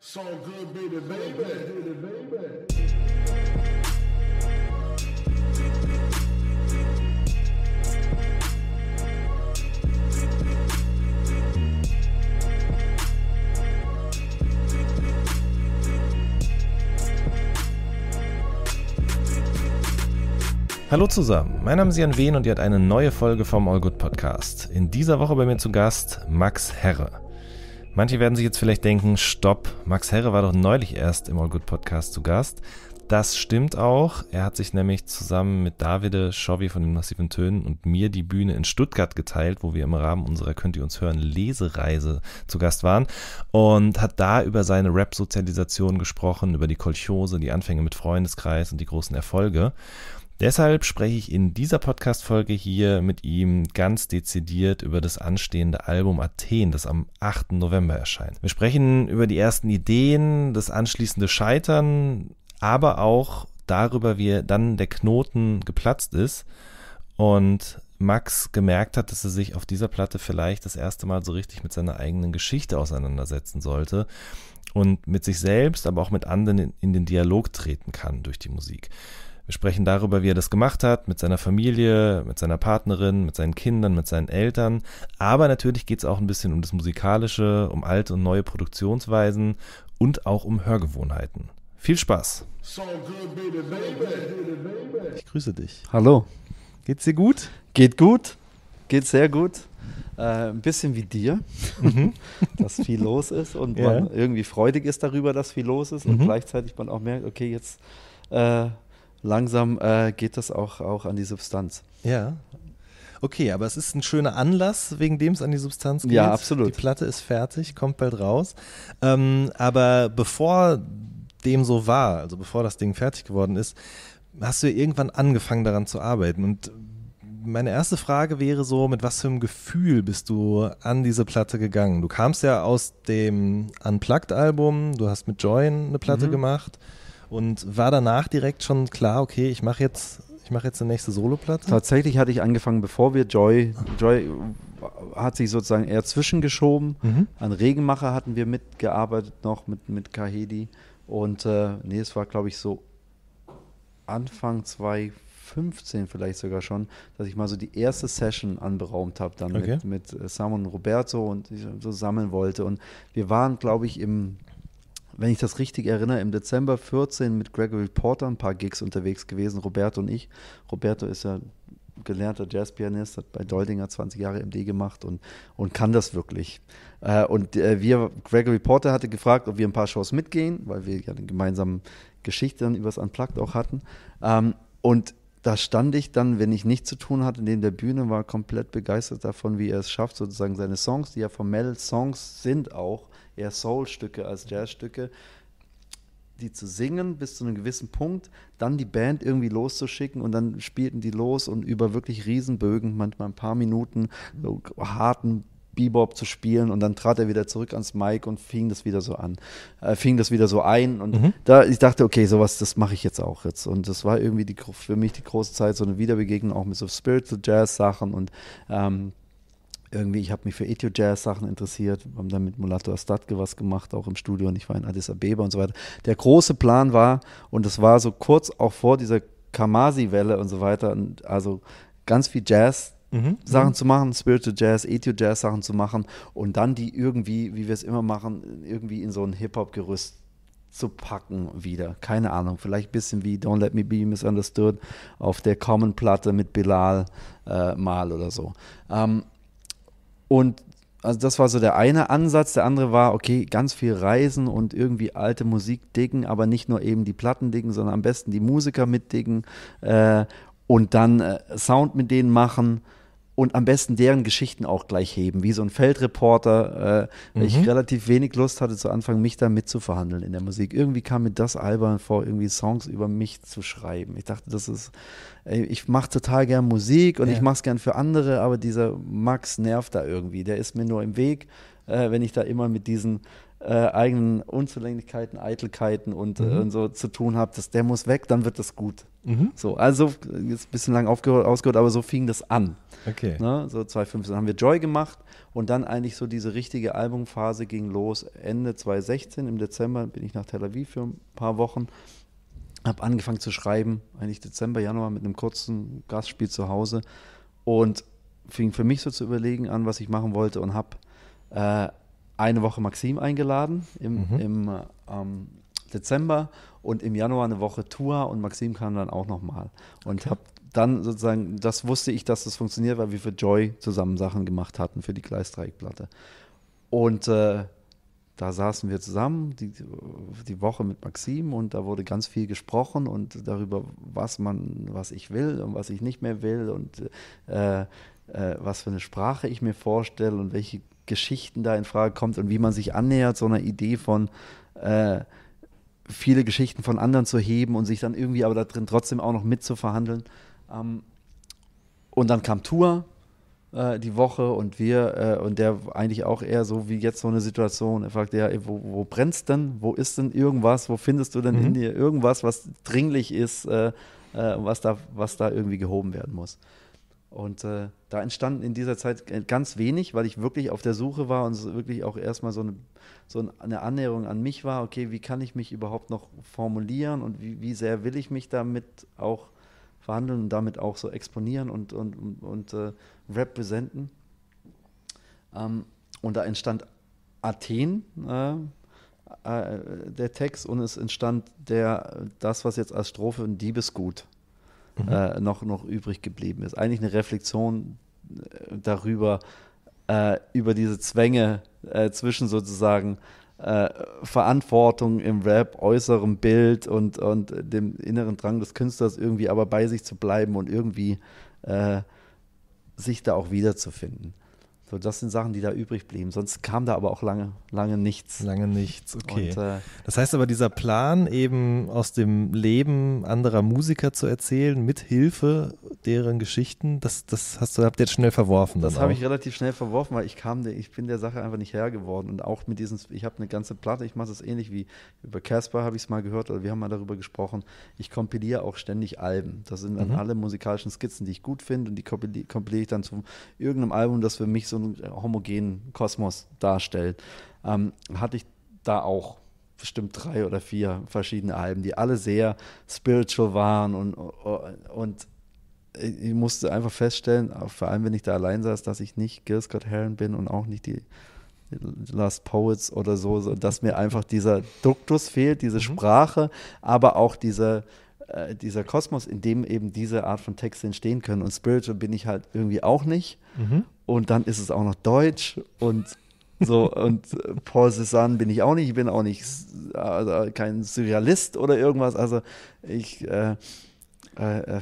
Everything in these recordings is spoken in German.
So good, baby, baby, baby, baby. Hallo zusammen, mein Name ist Jan Wehn und ihr habt eine neue Folge vom All Good Podcast. In dieser Woche bei mir zu Gast Max Herre. Manche werden sich jetzt vielleicht denken, stopp, Max Herre war doch neulich erst im All Good Podcast zu Gast. Das stimmt auch. Er hat sich nämlich zusammen mit Davide Schowi von den Massiven Tönen und mir die Bühne in Stuttgart geteilt, wo wir im Rahmen unserer Könnt ihr uns hören Lesereise zu Gast waren und hat da über seine Rap-Sozialisation gesprochen, über die Kolchose, die Anfänge mit Freundeskreis und die großen Erfolge. Deshalb spreche ich in dieser Podcast-Folge hier mit ihm ganz dezidiert über das anstehende Album Athen, das am 8. November erscheint. Wir sprechen über die ersten Ideen, das anschließende Scheitern, aber auch darüber, wie dann der Knoten geplatzt ist und Max gemerkt hat, dass er sich auf dieser Platte vielleicht das erste Mal so richtig mit seiner eigenen Geschichte auseinandersetzen sollte und mit sich selbst, aber auch mit anderen in den Dialog treten kann durch die Musik. Wir sprechen darüber, wie er das gemacht hat, mit seiner Familie, mit seiner Partnerin, mit seinen Kindern, mit seinen Eltern. Aber natürlich geht es auch ein bisschen um das Musikalische, um alte und neue Produktionsweisen und auch um Hörgewohnheiten. Viel Spaß! Ich grüße dich. Hallo. Geht's dir gut? Geht gut. Geht sehr gut. Äh, ein bisschen wie dir, mhm. dass viel los ist und ja. man irgendwie freudig ist darüber, dass viel los ist und mhm. gleichzeitig man auch merkt, okay, jetzt äh, langsam äh, geht das auch, auch an die Substanz. Ja. Okay, aber es ist ein schöner Anlass, wegen dem es an die Substanz geht. Ja, absolut. Die Platte ist fertig, kommt bald raus. Ähm, aber bevor dem so war, also bevor das Ding fertig geworden ist, hast du ja irgendwann angefangen daran zu arbeiten. Und meine erste Frage wäre so, mit was für einem Gefühl bist du an diese Platte gegangen? Du kamst ja aus dem Unplugged-Album, du hast mit Join eine Platte mhm. gemacht. Und war danach direkt schon klar, okay, ich mache jetzt, ich mache jetzt eine nächste Soloplatte? Tatsächlich hatte ich angefangen, bevor wir Joy, Joy hat sich sozusagen eher zwischengeschoben. Mhm. An Regenmacher hatten wir mitgearbeitet noch mit, mit Kahedi. Und äh, nee, es war, glaube ich, so Anfang 2015 vielleicht sogar schon, dass ich mal so die erste Session anberaumt habe dann okay. mit, mit Sam und Roberto und so sammeln wollte. Und wir waren, glaube ich, im wenn ich das richtig erinnere, im Dezember 14 mit Gregory Porter ein paar Gigs unterwegs gewesen, Roberto und ich. Roberto ist ja gelernter Jazzpianist, hat bei Doldinger 20 Jahre MD gemacht und, und kann das wirklich. Äh, und äh, wir, Gregory Porter hatte gefragt, ob wir ein paar Shows mitgehen, weil wir ja eine gemeinsame Geschichte dann übers Unplugged auch hatten. Ähm, und da stand ich dann, wenn ich nichts zu tun hatte, neben der Bühne, war komplett begeistert davon, wie er es schafft, sozusagen seine Songs, die ja formell Songs sind auch, eher Soul-Stücke als mhm. Jazz-Stücke, die zu singen bis zu einem gewissen Punkt, dann die Band irgendwie loszuschicken und dann spielten die los und über wirklich Riesenbögen, manchmal ein paar Minuten, mhm. so harten Bebop zu spielen und dann trat er wieder zurück ans Mic und fing das wieder so an, äh, fing das wieder so ein und mhm. da ich dachte, okay, sowas, das mache ich jetzt auch jetzt und das war irgendwie die, für mich die große Zeit, so eine Wiederbegegnung auch mit so Spiritual Jazz Sachen und ähm, irgendwie, ich habe mich für Ethio-Jazz-Sachen interessiert, haben dann mit Mulatto Astatke was gemacht, auch im Studio und ich war in Addis Abeba und so weiter. Der große Plan war, und das war so kurz auch vor dieser Kamasi-Welle und so weiter, und also ganz viel Jazz. Mhm. mhm. Sachen mhm. zu machen, Spiritual Jazz, Ethio-Jazz Sachen zu machen und dann die irgendwie, wie wir es immer machen, irgendwie in so ein Hip-Hop-Gerüst zu packen wieder. Keine Ahnung, vielleicht ein bisschen wie Don't Let Me Be Misunderstood auf der Common-Platte mit Bilal äh, mal oder so. Ähm, und also das war so der eine Ansatz. Der andere war, okay, ganz viel reisen und irgendwie alte Musik dicken, aber nicht nur eben die Platten dicken, sondern am besten die Musiker mitdicken äh, und dann äh, Sound mit denen machen und am besten deren Geschichten auch gleich heben, wie so ein Feldreporter, äh, mhm. ich relativ wenig Lust hatte zu Anfang, mich da mitzuverhandeln in der Musik. Irgendwie kam mir das albern vor, irgendwie Songs über mich zu schreiben. Ich dachte, das ist, ey, ich mache total gern Musik und ja. ich mache es gern für andere, aber dieser Max nervt da irgendwie, der ist mir nur im Weg, äh, wenn ich da immer mit diesen äh, eigenen Unzulänglichkeiten, Eitelkeiten und, äh, mhm. äh, und so zu tun habe, der muss weg, dann wird das gut. Mhm. So, also jetzt ein bisschen lang aufgehört, ausgehört, aber so fing das an. Okay. Ne? So 2015 haben wir Joy gemacht und dann eigentlich so diese richtige Albumphase ging los Ende 2016. Im Dezember bin ich nach Tel Aviv für ein paar Wochen, habe angefangen zu schreiben, eigentlich Dezember, Januar mit einem kurzen Gastspiel zu Hause und fing für mich so zu überlegen an, was ich machen wollte und habe äh, eine Woche Maxim eingeladen im, mhm. im ähm, Dezember und im Januar eine Woche Tour und Maxim kam dann auch nochmal. Und okay. habe dann sozusagen, das wusste ich, dass das funktioniert, weil wir für Joy zusammen Sachen gemacht hatten für die Gleisdreieckplatte. Und äh, da saßen wir zusammen die, die Woche mit Maxim und da wurde ganz viel gesprochen und darüber, was man, was ich will und was ich nicht mehr will und äh, äh, was für eine Sprache ich mir vorstelle und welche Geschichten da in Frage kommt und wie man sich annähert so einer Idee von äh, viele Geschichten von anderen zu heben und sich dann irgendwie aber da drin trotzdem auch noch mitzuverhandeln. zu ähm, und dann kam Tour äh, die Woche und wir, äh, und der eigentlich auch eher so wie jetzt so eine Situation, er fragte ja, wo, wo brennt's denn? Wo ist denn irgendwas? Wo findest du denn mhm. in dir irgendwas, was dringlich ist, äh, äh was, da, was da irgendwie gehoben werden muss? Und äh, da entstanden in dieser Zeit ganz wenig, weil ich wirklich auf der Suche war und wirklich auch erstmal so eine, so eine Annäherung an mich war, okay, wie kann ich mich überhaupt noch formulieren und wie, wie sehr will ich mich damit auch verhandeln und damit auch so exponieren und, und, und äh, representen. Ähm, und da entstand Athen, äh, äh, der Text, und es entstand der, das, was jetzt als Strophe und Diebesgut mhm. Äh, noch, noch übrig geblieben ist. Eigentlich eine Reflexion äh, darüber, äh, über diese Zwänge zwischen sozusagen äh, Verantwortung im Rap, äußerem Bild und, und dem inneren Drang des Künstlers irgendwie aber bei sich zu bleiben und irgendwie äh, sich da auch wiederzufinden. So, das sind Sachen, die da übrig blieben. Sonst kam da aber auch lange, lange nichts. Lange nichts, okay. Und, äh, das heißt aber, dieser Plan, eben aus dem Leben anderer Musiker zu erzählen, mit Hilfe deren Geschichten, das, das hast du, habt ihr jetzt schnell verworfen. Das habe ich relativ schnell verworfen, weil ich kam, ich bin der Sache einfach nicht Herr geworden. Und auch mit diesen, ich habe eine ganze Platte, ich mache das ähnlich wie über Casper habe ich es mal gehört, oder wir haben mal darüber gesprochen. Ich kompiliere auch ständig Alben. Das sind dann mhm. alle musikalischen Skizzen, die ich gut finde und die kompiliere ich dann zu irgendeinem Album, das für mich so einen äh, homogenen Kosmos darstellt, ähm, hatte ich da auch bestimmt drei oder vier verschiedene Alben, die alle sehr spiritual waren und, äh, und ich musste einfach feststellen, äh, vor allem wenn ich da allein saß, dass ich nicht Gil Scott Heron bin und auch nicht die Last Poets oder so, dass mir einfach dieser Duktus fehlt, diese mhm. Sprache, aber auch diese äh, dieser Kosmos, in dem eben diese Art von Texte entstehen können. Und spiritual bin ich halt irgendwie auch nicht. Mhm. Und dann ist es auch noch Deutsch und so, und äh, Paul Cézanne bin ich auch nicht. Ich bin auch nicht also kein Surrealist oder irgendwas. Also ich, äh, äh, äh,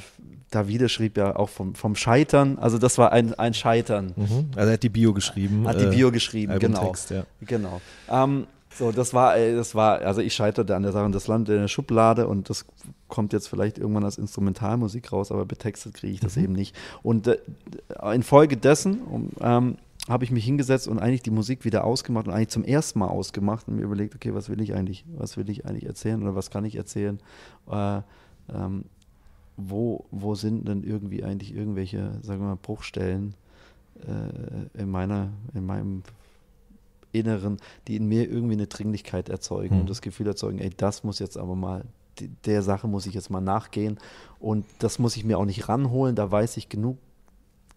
Davide schrieb ja auch vom, vom Scheitern. Also das war ein, ein Scheitern. Mhm. Also er hat die Bio geschrieben. Hat die äh, Bio geschrieben, äh, genau. Ja. Genau. Ähm, so, das war, äh, das war, also ich scheiterte an der Sache das landet in der Schublade und das kommt jetzt vielleicht irgendwann als Instrumentalmusik raus, aber betextet kriege ich das mhm. eben nicht. Und äh, infolgedessen ähm, habe ich mich hingesetzt und eigentlich die Musik wieder ausgemacht und eigentlich zum ersten Mal ausgemacht und mir überlegt, okay, was will ich eigentlich, was will ich eigentlich erzählen oder was kann ich erzählen? Äh, ähm, wo, wo sind denn irgendwie eigentlich irgendwelche, sagen wir mal, Bruchstellen? Äh, in meiner, in meinem Inneren, die in mir irgendwie eine Dringlichkeit erzeugen mhm. und hm. das Gefühl erzeugen, ey, das muss jetzt aber mal, der Sache muss ich jetzt mal nachgehen und das muss ich mir auch nicht ranholen, da weiß ich genug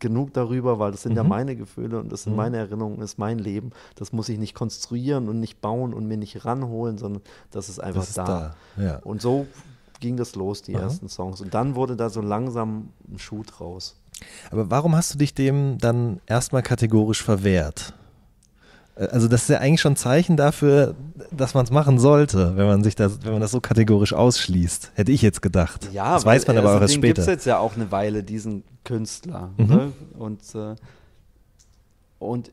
genug darüber, weil das sind mhm. ja meine Gefühle und das sind mhm. meine Erinnerungen, ist mein Leben. Das muss ich nicht konstruieren und nicht bauen und mir nicht ranholen, sondern das ist einfach das ist da. da. Ja. Und so ging das los, die Aha. ersten Songs. Und dann wurde da so langsam ein Schuh draus. Aber warum hast du dich dem dann erstmal kategorisch verwehrt? Äh, also das ist ja eigentlich schon ein Zeichen dafür, dass man es machen sollte, wenn man sich das, wenn man das so kategorisch ausschließt. Hätte ich jetzt gedacht. Ja, das weiß man aber also auch erst später. Gibt es jetzt ja auch eine Weile diesen Künstler. Mhm. Ne? Und, äh, und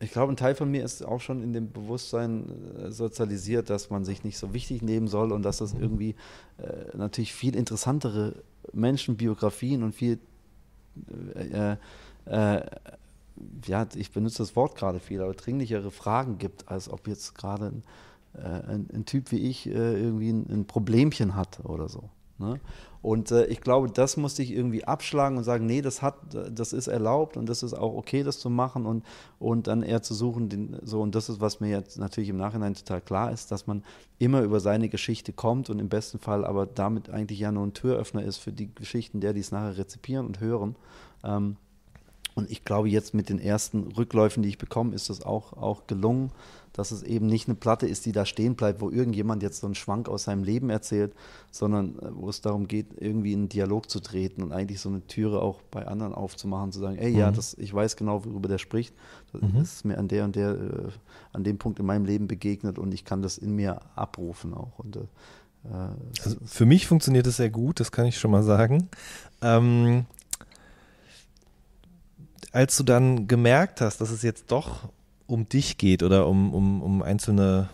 ich glaube, ein Teil von mir ist auch schon in dem Bewusstsein äh, sozialisiert, dass man sich nicht so wichtig nehmen soll und dass das irgendwie äh, natürlich viel interessantere Menschenbiografien und viel äh, äh, ja, ich benutze das Wort gerade viel, aber dringlichere Fragen gibt, als ob jetzt gerade ein, äh, ein, ein Typ wie ich äh, irgendwie ein, ein, Problemchen hat oder so. Ne? Und äh, ich glaube, das musste ich irgendwie abschlagen und sagen, nee, das hat, das ist erlaubt und das ist auch okay, das zu machen und, und dann eher zu suchen, den, so, und das ist, was mir jetzt natürlich im Nachhinein total klar ist, dass man immer über seine Geschichte kommt und im besten Fall aber damit eigentlich ja nur ein Türöffner ist für die Geschichten der, die es nachher rezipieren und hören. Ähm, und ich glaube, jetzt mit den ersten Rückläufen, die ich bekomme, ist das auch, auch gelungen, dass es eben nicht eine Platte ist, die da stehen bleibt, wo irgendjemand jetzt so einen Schwank aus seinem Leben erzählt, sondern äh, wo es darum geht, irgendwie in einen Dialog zu treten und eigentlich so eine Türe auch bei anderen aufzumachen, zu sagen, ey, mhm. ja, das, ich weiß genau, worüber der spricht. Das mhm. ist mir an der und der, äh, an dem Punkt in meinem Leben begegnet und ich kann das in mir abrufen auch. Und, äh, äh also für mich funktioniert das sehr gut, das kann ich schon mal sagen. Ähm, als du dann gemerkt hast, dass es jetzt doch um dich geht oder um, um, um einzelne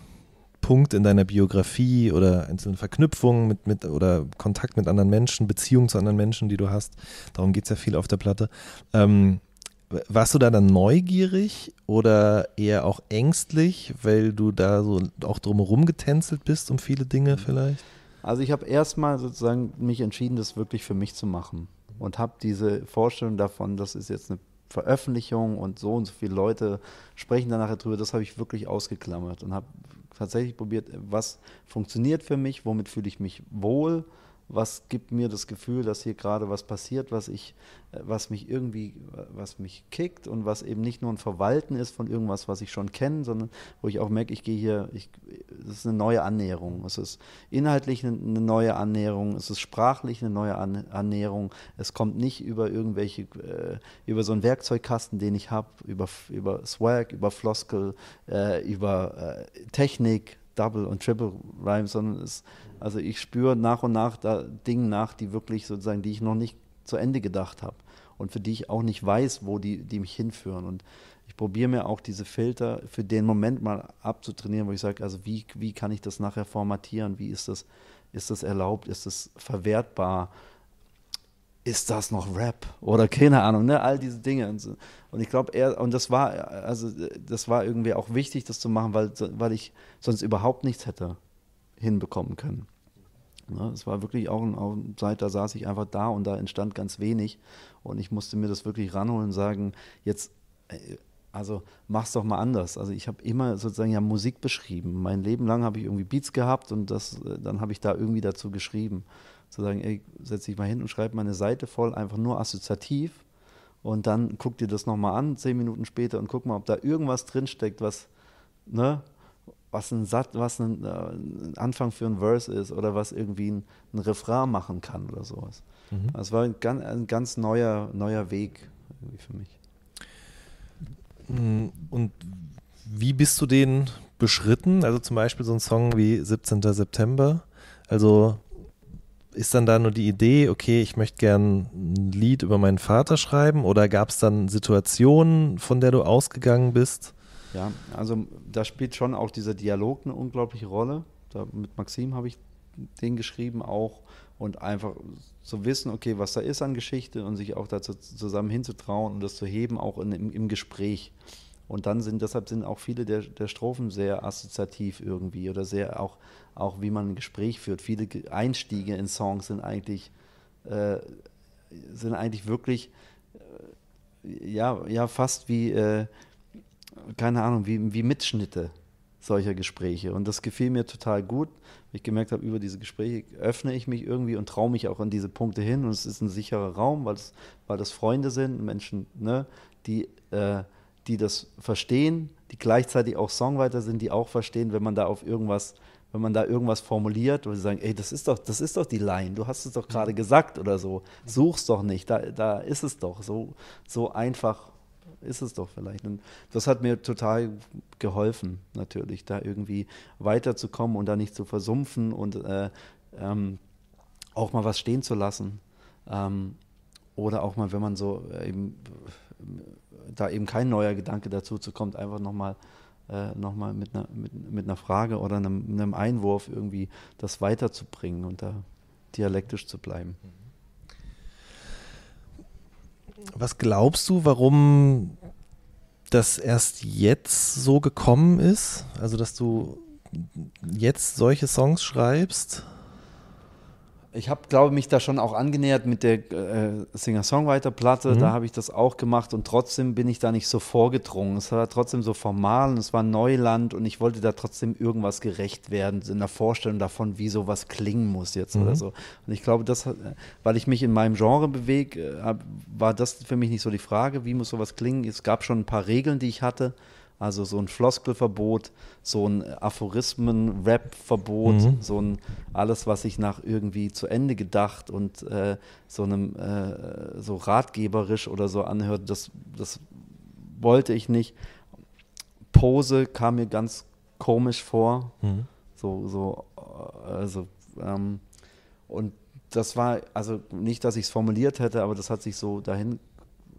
Punkte in deiner Biografie oder einzelne Verknüpfungen mit, mit oder Kontakt mit anderen Menschen, Beziehungen zu anderen Menschen, die du hast, darum geht es ja viel auf der Platte. Ähm, warst du da dann neugierig oder eher auch ängstlich, weil du da so auch drumherum getänzelt bist um viele Dinge mhm. vielleicht? Also ich habe erstmal sozusagen mich entschieden, das wirklich für mich zu machen und habe diese Vorstellung davon, das ist jetzt eine Veröffentlichungen und so und so viele Leute sprechen danach darüber, das habe ich wirklich ausgeklammert und habe tatsächlich probiert, was funktioniert für mich, womit fühle ich mich wohl was gibt mir das Gefühl, dass hier gerade was passiert, was ich, äh, was mich irgendwie, was mich kickt und was eben nicht nur ein Verwalten ist von irgendwas, was ich schon kenne, sondern wo ich auch merke, ich gehe hier, ich, es ist eine neue Annäherung. Es ist inhaltlich eine neue Annäherung, es ist sprachlich eine neue Annäherung. Es kommt nicht über irgendwelche, äh, über so einen Werkzeugkasten, den ich habe, über, über Swag, über Floskel, äh, über Technik, Double und Triple Rhyme, sondern es, also ich spüre nach und nach da Dinge nach, die wirklich sozusagen, die ich noch nicht zu Ende gedacht habe und für die ich auch nicht weiß, wo die, die mich hinführen. Und ich probiere mir auch diese Filter für den Moment mal abzutrainieren, wo ich sage, also wie, wie kann ich das nachher formatieren? Wie ist das, ist das erlaubt? Ist das verwertbar? ist das noch Rap oder keine Ahnung, ne? all diese Dinge. Und ich glaube, er, und das war, also das war irgendwie auch wichtig, das zu machen, weil, weil ich sonst überhaupt nichts hätte hinbekommen können. Ne? Es war wirklich auch, auch seit da saß ich einfach da und da entstand ganz wenig. Und ich musste mir das wirklich ranholen und sagen, jetzt, äh, also mach's doch mal anders. Also ich habe immer sozusagen ja Musik beschrieben. Mein Leben lang habe ich irgendwie Beats gehabt und das, äh, dann habe ich da irgendwie dazu geschrieben zu sagen, ey, setz dich mal hin und schreib mal eine Seite voll, einfach nur assoziativ und dann guck dir das nochmal an, zehn Minuten später und guck mal, ob da irgendwas drinsteckt, was, ne, was ein Satz, was ein, äh, ein, Anfang für ein Verse ist oder was irgendwie ein, ein Refrain machen kann oder sowas. Mhm. Das war ein ganz, ein ganz neuer, neuer Weg für mich. Mm, und wie bist du den beschritten? Also zum Beispiel so ein Song wie 17. September. Also ist dann da nur die Idee, okay, ich möchte gern ein Lied über meinen Vater schreiben oder gab es dann Situationen, von der du ausgegangen bist? Ja, also da spielt schon auch dieser Dialog eine unglaubliche Rolle. Da, mit Maxim habe ich den geschrieben auch und einfach zu wissen, okay, was da ist an Geschichte und sich auch dazu zusammen hinzutrauen und das zu heben, auch in, im, im Gespräch. Und dann sind, deshalb sind auch viele der, der Strophen sehr assoziativ irgendwie oder sehr auch auch wie man ein Gespräch führt. Viele Einstiege in Songs sind eigentlich, äh, sind eigentlich wirklich, äh, ja, ja, fast wie, äh, keine Ahnung, wie, wie Mitschnitte solcher Gespräche. Und das gefiel mir total gut. Ich gemerkt habe, über diese Gespräche öffne ich mich irgendwie und traue mich auch an diese Punkte hin. Und es ist ein sicherer Raum, weil, es, weil das Freunde sind, Menschen, ne, die, äh, die das verstehen, die gleichzeitig auch Songwriter sind, die auch verstehen, wenn man da auf irgendwas wenn man da irgendwas formuliert und sie sagen, ey, das ist doch, das ist doch die Line, du hast es doch gerade gesagt oder so. Such's doch nicht, da, da ist es doch. So, so einfach ist es doch vielleicht. Und das hat mir total geholfen, natürlich, da irgendwie weiterzukommen und da nicht zu versumpfen und äh, ähm, auch mal was stehen zu lassen. Ähm, oder auch mal, wenn man so äh, eben, äh, da eben kein neuer Gedanke dazu zu kommt, einfach nochmal mal äh, nochmal mit einer, mit, mit einer Frage oder einem, einem Einwurf irgendwie das weiterzubringen und da dialektisch zu bleiben. Was glaubst du, warum das erst jetzt so gekommen ist? Also, dass du jetzt solche Songs schreibst? ich habe, glaube ich, mich da schon auch angenähert mit der äh, Singer-Songwriter-Platte. Mhm. Da habe ich das auch gemacht und trotzdem bin ich da nicht so vorgedrungen. Es war trotzdem so formal und es war Neuland und ich wollte da trotzdem irgendwas gerecht werden in der Vorstellung davon, wie sowas klingen muss jetzt mhm. oder so. Und ich glaube, das, weil ich mich in meinem Genre bewege, äh, war das für mich nicht so die Frage, wie muss sowas klingen. Es gab schon ein paar Regeln, die ich hatte. Also so ein Floskelverbot, so ein Aphorismen-Rap-Verbot, mhm. so ein alles, was sich nach irgendwie zu Ende gedacht und äh, so einem äh, so ratgeberisch oder so anhört, das, das wollte ich nicht. Pose kam mir ganz komisch vor. Mhm. So, so, also, ähm, und das war, also nicht, dass ich es formuliert hätte, aber das hat sich so dahin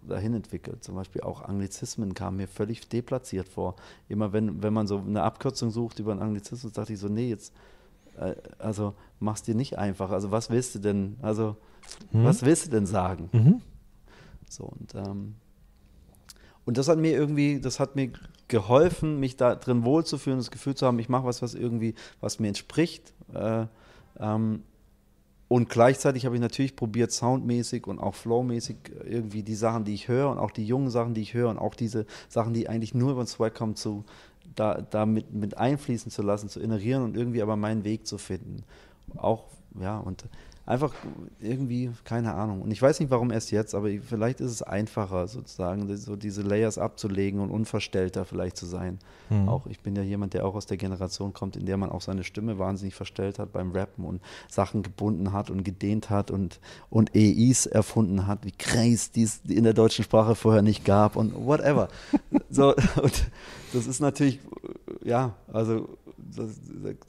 dahin entwickelt. Zum Beispiel auch Anglizismen kamen mir völlig deplatziert vor. Immer wenn, wenn man so eine Abkürzung sucht über einen Anglizismus, dachte ich so, nee, jetzt, äh, also mach's dir nicht einfach. Also was willst du denn, also mhm. was willst du denn sagen? Mhm. So und ähm, und das hat mir irgendwie, das hat mir geholfen, mich da drin wohlzufühlen, das Gefühl zu haben, ich mache was, was irgendwie, was mir entspricht. Äh, ähm, und gleichzeitig habe ich natürlich probiert, soundmäßig und auch flowmäßig irgendwie die Sachen, die ich höre und auch die jungen Sachen, die ich höre und auch diese Sachen, die eigentlich nur über den Swag kommen, zu, da, da mit, mit einfließen zu lassen, zu innerieren und irgendwie aber meinen Weg zu finden. Auch, ja, und einfach irgendwie, keine Ahnung. Und ich weiß nicht, warum erst jetzt, aber vielleicht ist es einfacher, sozusagen, so diese Layers abzulegen und unverstellter vielleicht zu sein. Mhm. Auch ich bin ja jemand, der auch aus der Generation kommt, in der man auch seine Stimme wahnsinnig verstellt hat beim Rappen und Sachen gebunden hat und gedehnt hat und, und EIs erfunden hat, wie Kreis, die es in der deutschen Sprache vorher nicht gab und whatever. so, und das ist natürlich, ja, also das,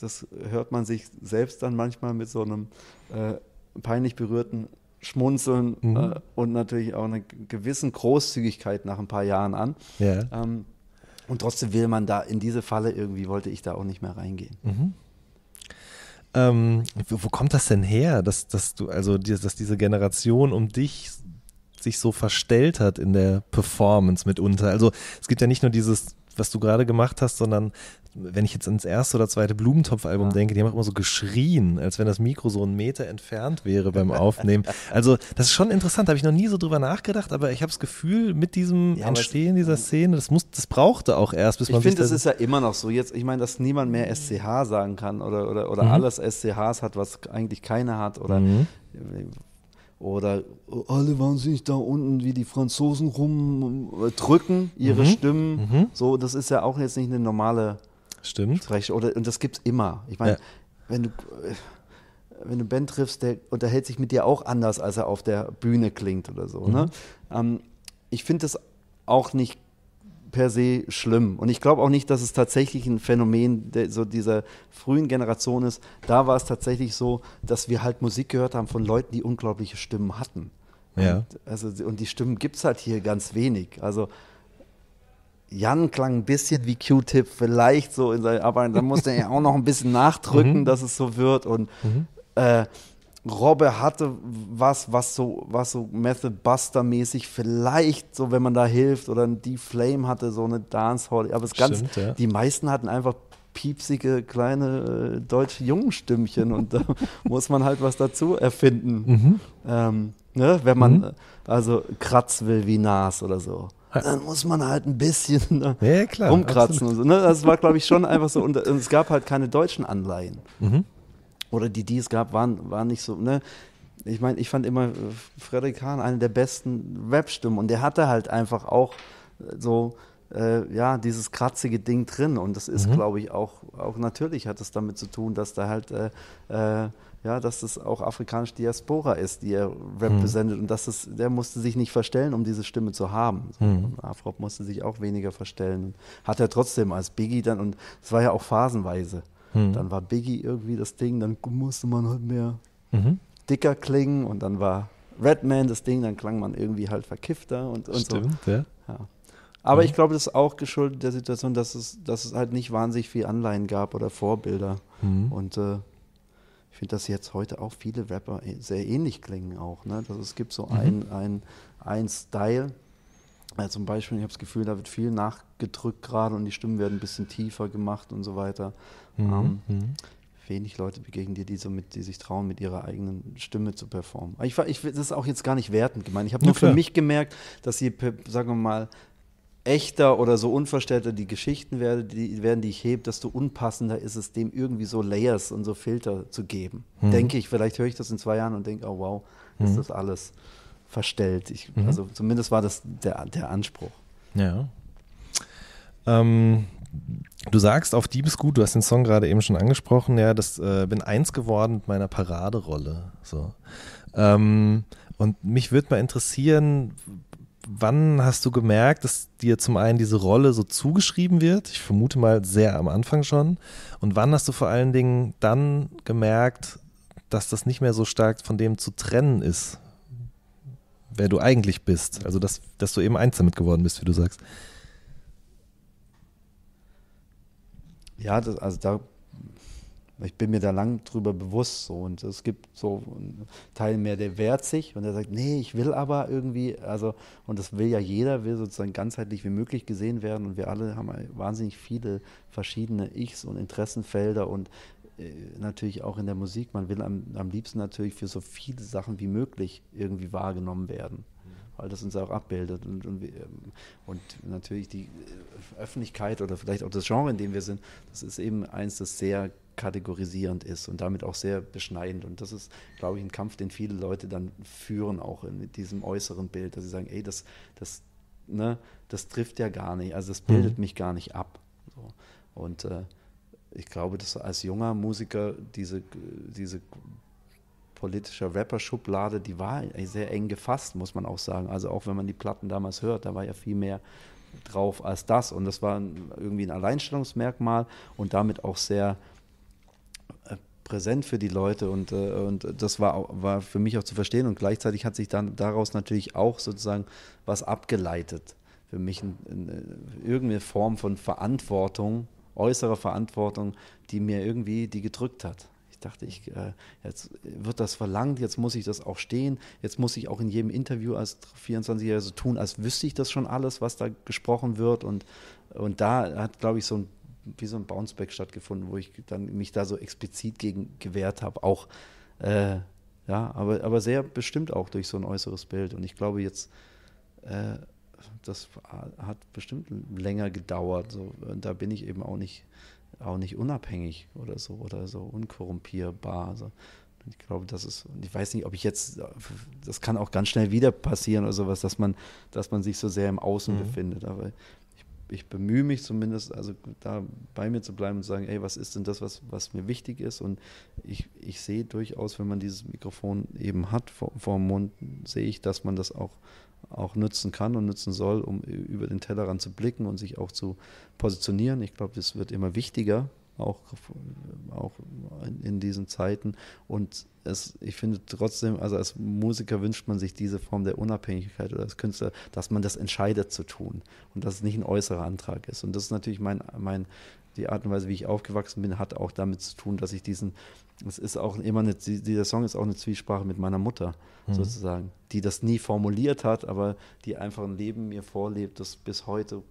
das, hört man sich selbst dann manchmal mit so einem äh, peinlich berührten Schmunzeln mhm. äh, und natürlich auch einer gewissen Großzügigkeit nach ein paar Jahren an. Ja. Ähm, und trotzdem will man da in diese Falle irgendwie, wollte ich da auch nicht mehr reingehen. Mhm. Ähm, wo, wo, kommt das denn her, dass, dass du, also die, dass diese Generation um dich sich so verstellt hat in der Performance mitunter? Also es gibt ja nicht nur dieses was du gerade gemacht hast, sondern wenn ich jetzt ins erste oder zweite Blumentopf-Album ja. denke, die haben auch immer so geschrien, als wenn das Mikro so einen Meter entfernt wäre beim Aufnehmen. also das ist schon interessant, habe ich noch nie so drüber nachgedacht, aber ich habe das Gefühl, mit diesem ja, Entstehen es, dieser Szene, das, muss, das brauchte auch erst, bis man Ich finde, es ist ja immer noch so. Jetzt, ich meine, dass niemand mehr SCH sagen kann oder, oder, oder mhm. alles SCHs hat, was eigentlich keiner hat oder mhm oder oh, alle wahnsinnig da unten wie die Franzosen rumdrücken äh, ihre mhm. Stimmen. Mhm. So, das ist ja auch jetzt nicht eine normale Stimmt. oder, und das gibt es immer. Ich meine, ja. wenn du äh, wenn du Ben triffst, der unterhält sich mit dir auch anders, als er auf der Bühne klingt oder so. Ne? Mhm. Ne? Ähm, ich finde das auch nicht per se schlimm. Und ich glaube auch nicht, dass es tatsächlich ein Phänomen der, so dieser frühen Generation ist. Da war es tatsächlich so, dass wir halt Musik gehört haben von Leuten, die unglaubliche Stimmen hatten. Ja. Und, also, und die Stimmen gibt es halt hier ganz wenig. Also Jan klang ein bisschen wie Q-Tip, vielleicht so, in aber dann musste er ja auch noch ein bisschen nachdrücken, mhm. dass es so wird. Und mhm. äh, Robbe hatte was, was so, was so Method Buster mäßig vielleicht, so wenn man da hilft oder ein Deep Flame hatte, so eine Dancehall. Aber es ganz, ja. die meisten hatten einfach piepsige kleine äh, deutsche Jungenstimmchen und da muss man halt was dazu erfinden. Mhm. Ähm, ne? Wenn man mhm. also kratz will wie Nas oder so dann muss man halt ein bisschen ne, ja, klar, umkratzen. So, ne? Das war, glaube ich, schon einfach so. Und, und, es gab halt keine deutschen Anleihen. Mhm oder die, die es gab, waren, waren nicht so, ne? Ich meine, ich fand immer äh, Frederik Hahn eine der besten Rap-Stimmen und der hatte halt einfach auch äh, so, äh, ja, dieses kratzige Ding drin und das ist, mhm. glaube ich, auch, auch natürlich hat es damit zu tun, dass da halt, äh, äh, ja, dass es auch afrikanische Diaspora ist, die er repräsentiert mhm. und dass es, der musste sich nicht verstellen, um diese Stimme zu haben. mhm. Afrop musste sich auch weniger verstellen. Hat er trotzdem als Biggie dann und es war ja auch phasenweise. Hm. Dann war Biggie irgendwie das Ding, dann musste man halt mehr mhm. dicker klingen und dann war Redman das Ding, dann klang man irgendwie halt verkiffter und, und Stimmt, so. Ja. ja. Aber mhm. ich glaube, das ist auch geschuldet der Situation, dass es, dass es halt nicht wahnsinnig viel Anleihen gab oder Vorbilder. Mhm. Und äh, ich finde, dass jetzt heute auch viele Rapper äh, sehr ähnlich klingen auch. Ne? Dass es gibt so mhm. einen ein Style, also zum Beispiel, ich habe das Gefühl, da wird viel nachgedrückt gerade und die Stimmen werden ein bisschen tiefer gemacht und so weiter. Mhm. Ähm, mhm. wenig Leute begegnen dir, die, so mit, die sich trauen, mit ihrer eigenen Stimme zu performen. Ich, ich, das ist auch jetzt gar nicht wertend gemeint. Ich habe nur ja, für mich gemerkt, dass je, sagen wir mal, echter oder so unverstellter die Geschichten werden, die, werden, die ich hebe, desto unpassender ist es, dem irgendwie so Layers und so Filter zu geben. Mhm. Denke ich, vielleicht höre ich das in zwei Jahren und denke, oh wow, ist mhm. das alles verstellt. Ich, mhm. Also zumindest war das der, der Anspruch. Ja. Ähm, du sagst auf Dieb ist gut, du hast den Song gerade eben schon angesprochen, ja, das äh, bin eins geworden mit meiner Paraderolle. So. Ähm, und mich würde mal interessieren, wann hast du gemerkt, dass dir zum einen diese Rolle so zugeschrieben wird? Ich vermute mal sehr am Anfang schon. Und wann hast du vor allen Dingen dann gemerkt, dass das nicht mehr so stark von dem zu trennen ist, wer du eigentlich bist. Also, dass, dass du eben eins damit geworden bist, wie du sagst. Ja, das, also da, ich bin mir da lang drüber bewusst so und es gibt so einen Teil mehr, der wehrt sich und der sagt, nee, ich will aber irgendwie, also und das will ja jeder, will sozusagen ganzheitlich wie möglich gesehen werden und wir alle haben wahnsinnig viele verschiedene Ichs und Interessenfelder und äh, natürlich auch in der Musik, man will am, am liebsten natürlich für so viele Sachen wie möglich irgendwie wahrgenommen werden, mhm. weil das uns auch abbildet. Und, und, ähm, und natürlich die äh, Öffentlichkeit oder vielleicht auch das Genre, in dem wir sind, das ist eben eins, das sehr kategorisierend ist und damit auch sehr beschneidend. Und das ist, glaube ich, ein Kampf, den viele Leute dann führen, auch in, diesem äußeren Bild, dass sie sagen, ey, das, das, ne, das trifft ja gar nicht, also das bildet mhm. mich gar nicht ab. So. Und äh, ich glaube, dass als junger Musiker diese, diese politische Rapper-Schublade, die war sehr eng gefasst, muss man auch sagen. Also auch wenn man die Platten damals hört, da war ja viel mehr drauf als das. Und das war irgendwie ein Alleinstellungsmerkmal und damit auch sehr äh, präsent für die Leute und, äh, und das war, war für mich auch zu verstehen und gleichzeitig hat sich dann daraus natürlich auch sozusagen was abgeleitet. Für mich ein, ein, äh, irgendeine Form von Verantwortung äußere Verantwortung, die mir irgendwie die gedrückt hat. Ich dachte, ich, äh, jetzt wird das verlangt, jetzt muss ich das auch stehen, jetzt muss ich auch in jedem Interview als 24-Jähriger so tun, als wüsste ich das schon alles, was da gesprochen wird. Und, und da hat, glaube ich, so ein, wie so ein Bounceback stattgefunden, wo ich dann mich da so explizit gegen gewehrt habe, auch äh, ja, aber, aber sehr bestimmt auch durch so ein äußeres Bild. Und ich glaube, jetzt äh, das hat bestimmt länger gedauert. So, da bin ich eben auch nicht, auch nicht unabhängig oder so oder so unkorrumpierbar. Also, ich glaube, das ist, und ich weiß nicht, ob ich jetzt, das kann auch ganz schnell wieder passieren oder sowas, dass man, dass man sich so sehr im Außen mhm. befindet. Aber ich, ich, bemühe mich zumindest, also da bei mir zu bleiben und zu sagen, ey, was ist denn das, was, was mir wichtig ist? Und ich, ich sehe durchaus, wenn man dieses Mikrofon eben hat vor, vor dem Mund, sehe ich, dass man das auch auch nutzen kann und nutzen soll, um über den Tellerrand zu blicken und sich auch zu positionieren. Ich glaube, das wird immer wichtiger, auch, auch in diesen Zeiten. Und es, ich finde trotzdem, also als Musiker wünscht man sich diese Form der Unabhängigkeit oder als Künstler, dass man das entscheidet zu tun und dass es nicht ein äußerer Antrag ist. Und das ist natürlich mein, mein die Art und Weise, wie ich aufgewachsen bin, hat auch damit zu tun, dass ich diesen, es ist auch immer eine, dieser Song ist auch eine Zwiesprache mit meiner Mutter mhm. sozusagen, die das nie formuliert hat, aber die einfach ein Leben mir vorlebt, das bis heute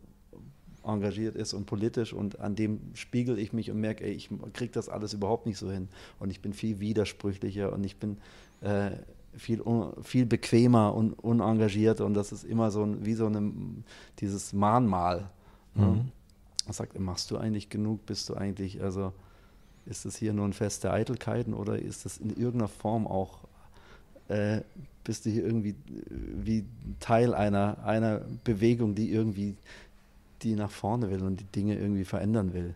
engagiert ist und politisch und an dem spiegel ich mich und merke, ey, ich kriege das alles überhaupt nicht so hin und ich bin viel widersprüchlicher und ich bin äh, viel, viel bequemer und unengagiert und das ist immer so ein, wie so ein, dieses Mahnmal. Ne? Mhm. Ne? man sagt, machst du eigentlich genug? Bist du eigentlich, also ist das hier nur ein Fest der Eitelkeiten oder ist das in irgendeiner Form auch, äh, bist du hier irgendwie äh, wie Teil einer, einer Bewegung, die irgendwie die nach vorne will und die Dinge irgendwie verändern will?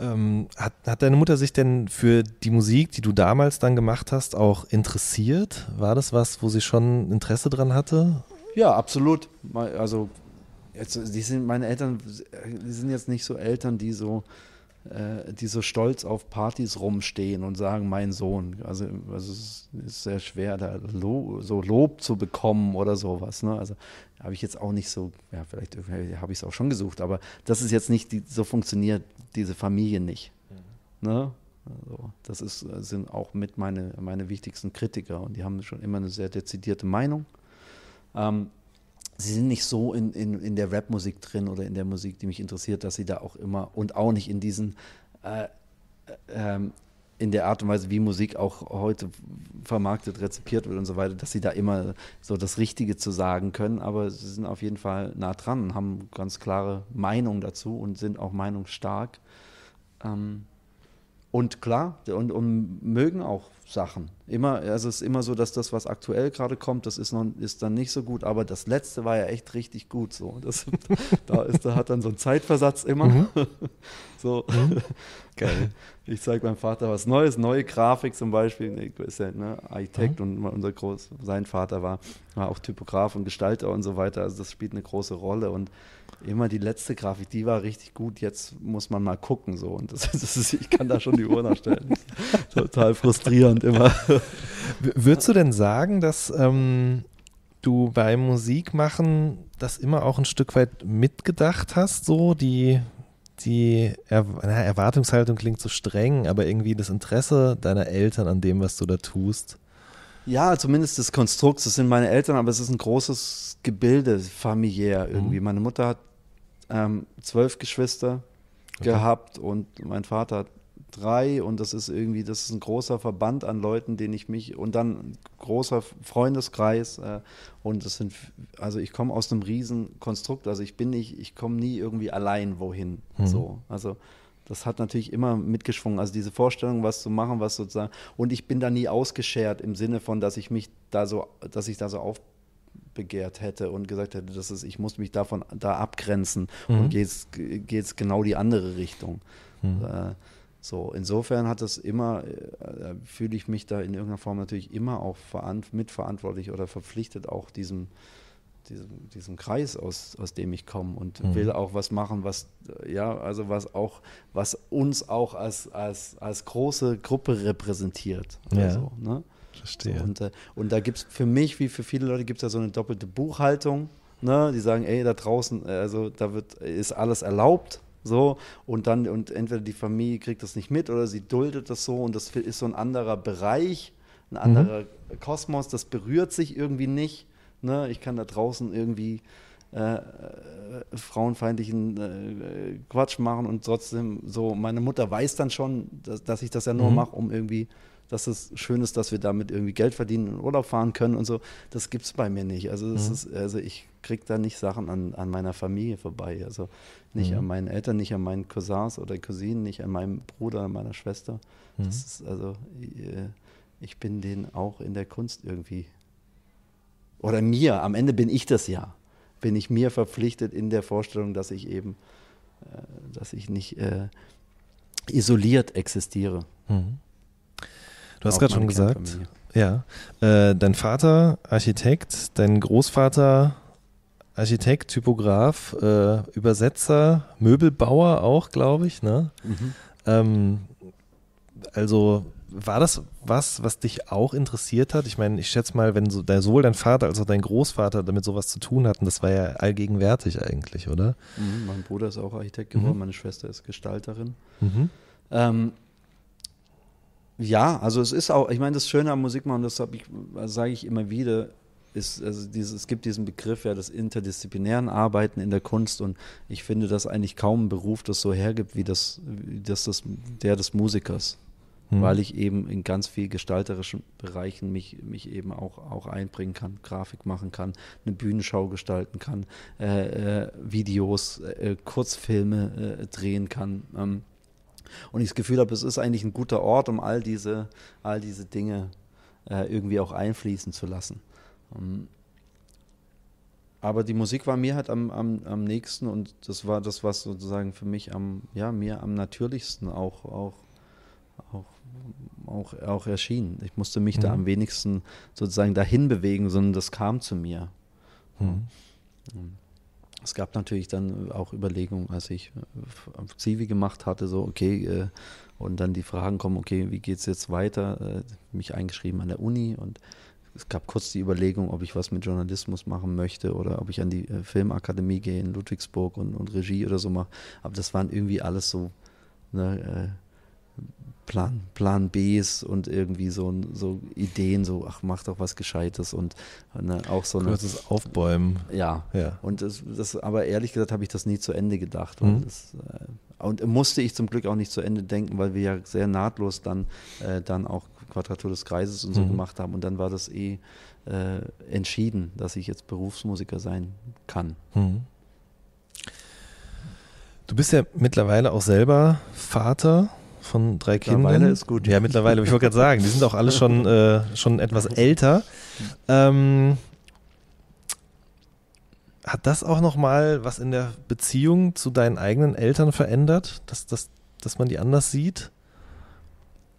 Ähm, hat, hat, deine Mutter sich denn für die Musik, die du damals dann gemacht hast, auch interessiert? War das was, wo sie schon Interesse dran hatte? Ja, absolut. Also also die sind, meine Eltern die sind jetzt nicht so Eltern, die so, äh, die so stolz auf Partys rumstehen und sagen, mein Sohn. Also, also es ist sehr schwer, da Lo so Lob zu bekommen oder sowas. Ne? Also habe ich jetzt auch nicht so, ja, vielleicht habe ich es auch schon gesucht, aber das ist jetzt nicht, die, so funktioniert diese Familie nicht. Mhm. Ne? Also das ist, sind auch mit meine, meine wichtigsten Kritiker und die haben schon immer eine sehr dezidierte Meinung. Ähm, sie sind nicht so in, in, in der Rapmusik drin oder in der Musik, die mich interessiert, dass sie da auch immer und auch nicht in diesen, äh, äh, ähm, in der Art und Weise, wie Musik auch heute vermarktet, rezipiert wird und so weiter, dass sie da immer so das Richtige zu sagen können. Aber sie sind auf jeden Fall nah dran, und haben ganz klare Meinung dazu und sind auch meinungsstark. Ähm, und klar, und, und mögen auch Sachen. Immer, also es ist immer so, dass das, was aktuell gerade kommt, das ist, noch, ist dann nicht so gut, aber das letzte war ja echt richtig gut. So. Das, da, ist, da hat dann so ein Zeitversatz immer. Mhm. So. Mhm. Geil. Ich zeige meinem Vater was Neues, neue Grafik zum Beispiel. Nee, ist ja ne, Architekt mhm. und unser Groß, sein Vater war, war auch Typograf und Gestalter und so weiter. Also das spielt eine große Rolle und Immer die letzte Grafik, die war richtig gut, jetzt muss man mal gucken. So. Und das, das ist, ich kann da schon die Uhr nachstellen. Total frustrierend immer. Würdest du denn sagen, dass ähm, du beim Musikmachen das immer auch ein Stück weit mitgedacht hast, so die, die er na, Erwartungshaltung klingt so streng, aber irgendwie das Interesse deiner Eltern an dem, was du da tust? Ja, zumindest des Konstrukts. Das sind meine Eltern, aber es ist ein großes Gebilde, familiär irgendwie. Mhm. Meine Mutter hat ähm, zwölf Geschwister okay. gehabt und mein Vater hat drei und das ist irgendwie, das ist ein großer Verband an Leuten, den ich mich und dann ein großer Freundeskreis äh, und das sind, also ich komme aus einem riesen Konstrukt, also ich bin nicht, ich komme nie irgendwie allein wohin, mhm. so, also das hat natürlich immer mitgeschwungen. Also diese Vorstellung, was zu machen, was sozusagen. Und ich bin da nie ausgeschert im Sinne von, dass ich mich da so, dass ich da so aufbegehrt hätte und gesagt hätte, das ist, ich muss mich davon da abgrenzen mhm. und geht es genau die andere Richtung. Mhm. Äh, so, insofern hat das immer, äh, äh fühle ich mich da in irgendeiner Form natürlich immer auch mitverantwortlich oder verpflichtet, auch diesem diesem, diesem Kreis, aus, aus dem ich komme und mhm. will auch was machen, was, ja, also was auch, was uns auch als, als, als große Gruppe repräsentiert. Ja. So, also, ne? Verstehe. und, äh, und da gibt es für mich, wie für viele Leute, gibt es da so eine doppelte Buchhaltung. Ne? Die sagen, ey, da draußen, äh, also da wird, ist alles erlaubt. So, und dann, und entweder die Familie kriegt das nicht mit oder sie duldet das so und das ist so ein anderer Bereich, ein mhm. anderer mhm. Kosmos, das berührt sich irgendwie nicht. Ne? Ich kann da draußen irgendwie äh, äh, frauenfeindlichen äh, Quatsch machen und trotzdem so, meine Mutter weiß dann schon, dass, dass ich das ja nur mhm. mache, um irgendwie, dass es schön ist, dass wir damit irgendwie Geld verdienen und Urlaub fahren können und so. Das gibt es bei mir nicht. Also, mhm. ist, also ich kriege da nicht Sachen an, an meiner Familie vorbei. Also nicht mhm. an meinen Eltern, nicht an meinen Cousins oder Cousinen, nicht an meinem Bruder, an meiner Schwester. Das mhm. ist also, äh, ich bin denen auch in der Kunst irgendwie oder mir, am Ende bin ich das ja, bin ich mir verpflichtet in der Vorstellung, dass ich eben, äh, dass ich nicht äh, isoliert existiere. Mhm. Du hast gerade schon gesagt, ja, äh, dein Vater Architekt, dein Großvater Architekt, Typograf, äh, Übersetzer, Möbelbauer auch, glaube ich, ne? Mhm. Ähm, also war das was, was dich auch interessiert hat? Ich meine, ich schätze mal, wenn so, sowohl dein Vater als auch dein Großvater damit sowas zu tun hatten, das war ja allgegenwärtig eigentlich, oder? Mhm, mein Bruder ist auch Architekt geworden, mhm. meine Schwester ist Gestalterin. Mhm. Ähm, ja, also es ist auch, ich meine, das Schöne am Musikmachen, das ich, also sage ich immer wieder, ist, also dieses, es gibt diesen Begriff ja des interdisziplinären Arbeiten in der Kunst und ich finde, dass eigentlich kaum ein Beruf das so hergibt, wie das, wie das, das der des Musikers hm. weil ich eben in ganz viel gestalterischen Bereichen mich, mich eben auch, auch einbringen kann, Grafik machen kann, eine Bühnenschau gestalten kann, äh, äh Videos, äh, Kurzfilme äh, drehen kann. Ähm, und ich das Gefühl habe, es ist eigentlich ein guter Ort, um all diese, all diese Dinge äh, irgendwie auch einfließen zu lassen. Ähm, aber die Musik war mir halt am, am, am nächsten und das war das, was sozusagen für mich am, ja, mir am natürlichsten auch, auch auch, auch, auch erschien. Ich musste mich mhm. da am wenigsten sozusagen dahin bewegen, sondern das kam zu mir. Mhm. Es gab natürlich dann auch Überlegungen, als ich äh, Zivi gemacht hatte, so okay, äh, und dann die Fragen kommen, okay, wie geht es jetzt weiter? Äh, mich eingeschrieben an der Uni und es gab kurz die Überlegung, ob ich was mit Journalismus machen möchte oder ob ich an die Filmakademie gehe in Ludwigsburg und, und Regie oder so mache. Aber das waren irgendwie alles so ne, Plan, Plan Bs und irgendwie so, so Ideen, so, ach, mach doch was Gescheites und ne, auch so ein Kurzes Aufbäumen. Ja. ja. Und das, das, aber ehrlich gesagt habe ich das nie zu Ende gedacht. Mhm. Das, äh, und musste ich zum Glück auch nicht zu Ende denken, weil wir ja sehr nahtlos dann, äh, dann auch Quadratur des Kreises und so mhm. gemacht haben. Und dann war das eh äh, entschieden, dass ich jetzt Berufsmusiker sein kann. Mhm. Du bist ja mittlerweile auch selber Vater von drei Kindern. Mittlerweile ist gut. Ja, mittlerweile. ich wollte gerade sagen, die sind auch alle schon, äh, schon etwas älter. Ähm, hat das auch nochmal was in der Beziehung zu deinen eigenen Eltern verändert, dass, dass, dass man die anders sieht?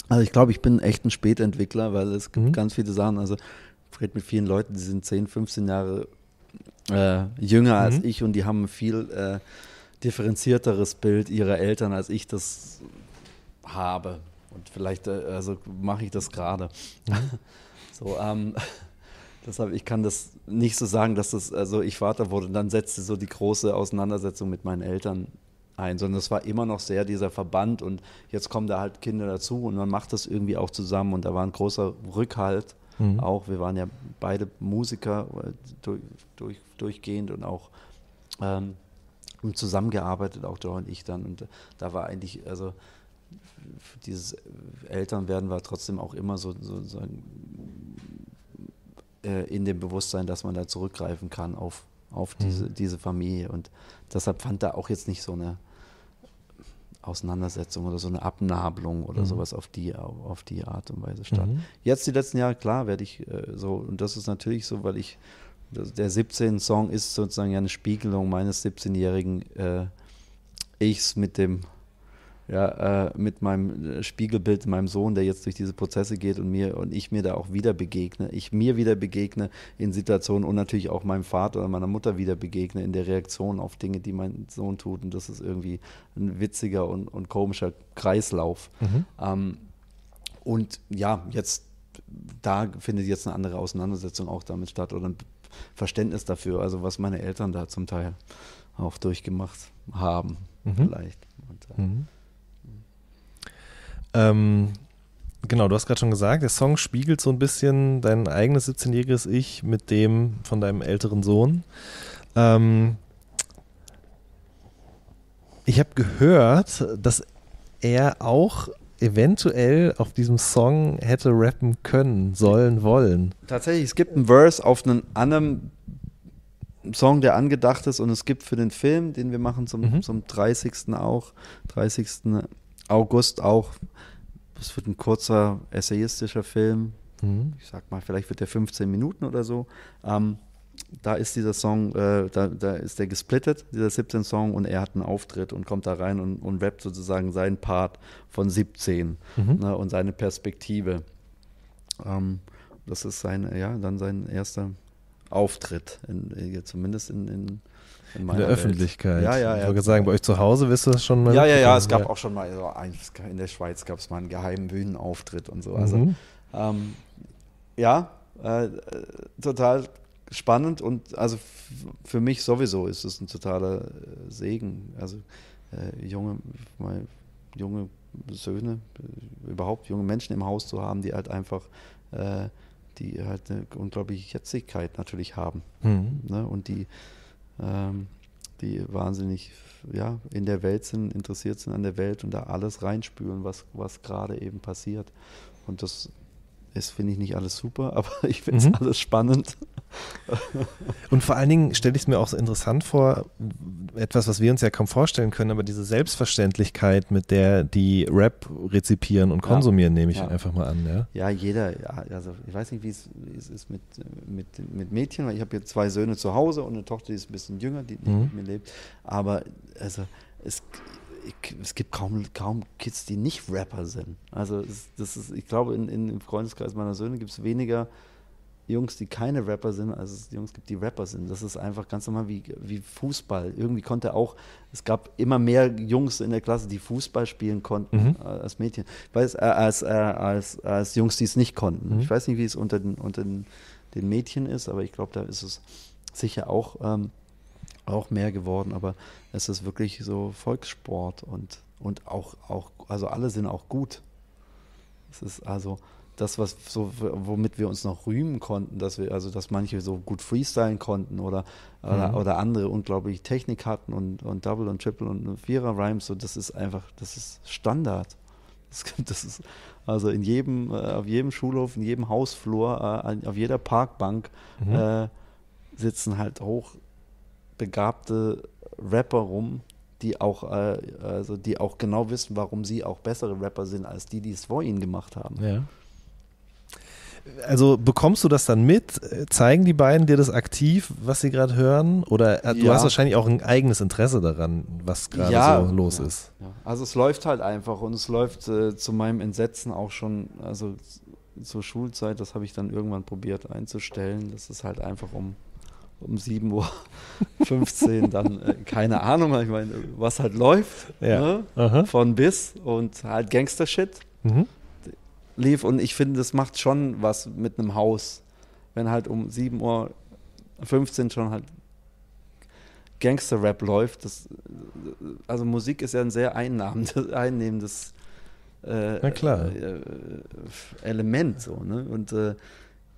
Also ich glaube, ich bin echt ein Spätentwickler, weil es gibt mhm. ganz viele Sachen. Also ich rede mit vielen Leuten, die sind 10, 15 Jahre äh, jünger mhm. als ich und die haben ein viel äh, differenzierteres Bild ihrer Eltern, als ich das habe. Und vielleicht äh, also mache ich das gerade. Mhm. so, ähm, deshalb, ich kann das nicht so sagen, dass das, also ich Vater wurde, und dann setzte so die große Auseinandersetzung mit meinen Eltern ein, sondern es war immer noch sehr dieser Verband und jetzt kommen da halt Kinder dazu und man macht das irgendwie auch zusammen und da war ein großer Rückhalt mhm. auch. Wir waren ja beide Musiker äh, durch, durch, durchgehend und auch ähm, zusammengearbeitet, auch Joe und ich dann und da war eigentlich, also dieses Elternwerden war trotzdem auch immer so, sozusagen äh, in dem Bewusstsein, dass man da zurückgreifen kann auf, auf hm. diese, mhm. diese Familie. Und deshalb fand da auch jetzt nicht so eine Auseinandersetzung oder so eine Abnabelung oder mhm. sowas auf die, auf die Art und Weise statt. Mhm. Jetzt die letzten Jahre, klar, werde ich äh, so, und das ist natürlich so, weil ich, der 17-Song ist sozusagen ja eine Spiegelung meines 17-jährigen äh, Ichs mit dem ja, äh, mit meinem äh, Spiegelbild, meinem Sohn, der jetzt durch diese Prozesse geht und mir und ich mir da auch wieder begegne, ich mir wieder begegne in Situationen und natürlich auch meinem Vater oder meiner Mutter wieder begegne in der Reaktion auf Dinge, die mein Sohn tut. Und das ist irgendwie ein witziger und, und komischer Kreislauf. Mhm. Ähm, und ja, jetzt da findet jetzt eine andere Auseinandersetzung auch damit statt oder ein Verständnis dafür, also was meine Eltern da zum Teil auch durchgemacht haben, mhm. vielleicht. Und, äh, mhm. Ähm, genau, du hast gerade schon gesagt, der Song spiegelt so ein bisschen dein eigenes 17-jähriges Ich mit dem von deinem älteren Sohn. Ähm, ich habe gehört, dass er auch eventuell auf diesem Song hätte rappen können, sollen, wollen. Tatsächlich, es gibt einen Verse auf einem anderen Song, der angedacht ist, und es gibt für den Film, den wir machen zum, mhm. zum 30. auch, 30. August auch, es wird ein kurzer essayistischer Film. Mhm. Ich sag mal, vielleicht wird der 15 Minuten oder so. Ähm, da ist dieser Song, äh, da, da, ist der gesplittet, dieser 17 Song, und er hat einen Auftritt und kommt da rein und, und rappt sozusagen seinen Part von 17 mhm. ne, und seine Perspektive. Ähm, das ist sein, ja, dann sein erster Auftritt, in, zumindest in, in in, in der Welt. Öffentlichkeit. Ja, ja, ja. Ich wollte sagen, bei euch zu Hause wisst ihr das schon mal. Ja, ja, ja, es gab auch schon mal, so in der Schweiz gab es mal einen geheimen Bühnenauftritt und so. Also, mhm. ähm, ja, äh, total spannend und also für mich sowieso ist es ein totaler äh, Segen. Also äh, junge, meine, junge Söhne, äh, überhaupt junge Menschen im Haus zu haben, die halt einfach äh, die halt eine unglaubliche Jetzigkeit natürlich haben. Mhm. Ne? Und die ähm, die wahnsinnig ja, in der Welt sind, interessiert sind an der Welt und da alles reinspülen, was, was gerade eben passiert. Und das ist, finde ich, nicht alles super, aber ich finde es mhm. alles spannend. Und vor allen Dingen stelle ich es mir auch so interessant vor, etwas, was wir uns ja kaum vorstellen können, aber diese Selbstverständlichkeit, mit der die Rap rezipieren und konsumieren, ja, nehme ich ja. einfach mal an. Ja, ja jeder, ja, also ich weiß nicht, wie es ist mit, mit, mit Mädchen, weil ich habe jetzt zwei Söhne zu Hause und eine Tochter, die ist ein bisschen jünger, die mhm. mit mir lebt. Aber also es, es gibt kaum, kaum Kids, die nicht Rapper sind. Also das ist, ich glaube, in, in, im Freundeskreis meiner Söhne gibt es weniger Jungs, die keine Rapper sind, als es Jungs gibt, die Rapper sind. Das ist einfach ganz normal wie, wie Fußball. Irgendwie konnte auch, es gab immer mehr Jungs in der Klasse, die Fußball spielen konnten mhm. Äh, als Mädchen, weiß, äh, als, äh, als, als Jungs, die es nicht konnten. Mhm. Ich weiß nicht, wie es unter den, unter den, den Mädchen ist, aber ich glaube, da ist es sicher auch, ähm, auch mehr geworden. Aber es ist wirklich so Volkssport und, und auch, auch, also alle sind auch gut. Es ist also das, was so, womit wir uns noch rühmen konnten, dass wir, also dass manche so gut freestylen konnten oder, mhm. oder, oder, andere unglaublich Technik hatten und, und Double und Triple und Vierer-Rhymes, so das ist einfach, das ist Standard. Das, das ist also in jedem, äh, auf jedem Schulhof, in jedem Hausflur, äh, auf jeder Parkbank mhm. äh, sitzen halt hochbegabte Rapper rum, die auch, äh, also die auch genau wissen, warum sie auch bessere Rapper sind als die, die es vor ihnen gemacht haben. Ja also bekommst du das dann mit? Zeigen die beiden dir das aktiv, was sie gerade hören? Oder äh, du ja. hast wahrscheinlich auch ein eigenes Interesse daran, was gerade ja, so los ja, ist. Also es läuft halt einfach und es läuft äh, zu meinem Entsetzen auch schon, also zur Schulzeit, das habe ich dann irgendwann probiert einzustellen. Das ist halt einfach um um 7 Uhr dann, äh, keine Ahnung, ich meine, was halt läuft, ne? von bis und halt Gangster-Shit. Mhm lief und ich finde, das macht schon was mit einem Haus, wenn halt um 7.15 Uhr schon halt Gangster-Rap läuft. Das, also Musik ist ja ein sehr einnehmendes, einnehmendes äh, äh, Element so, ne? Und äh,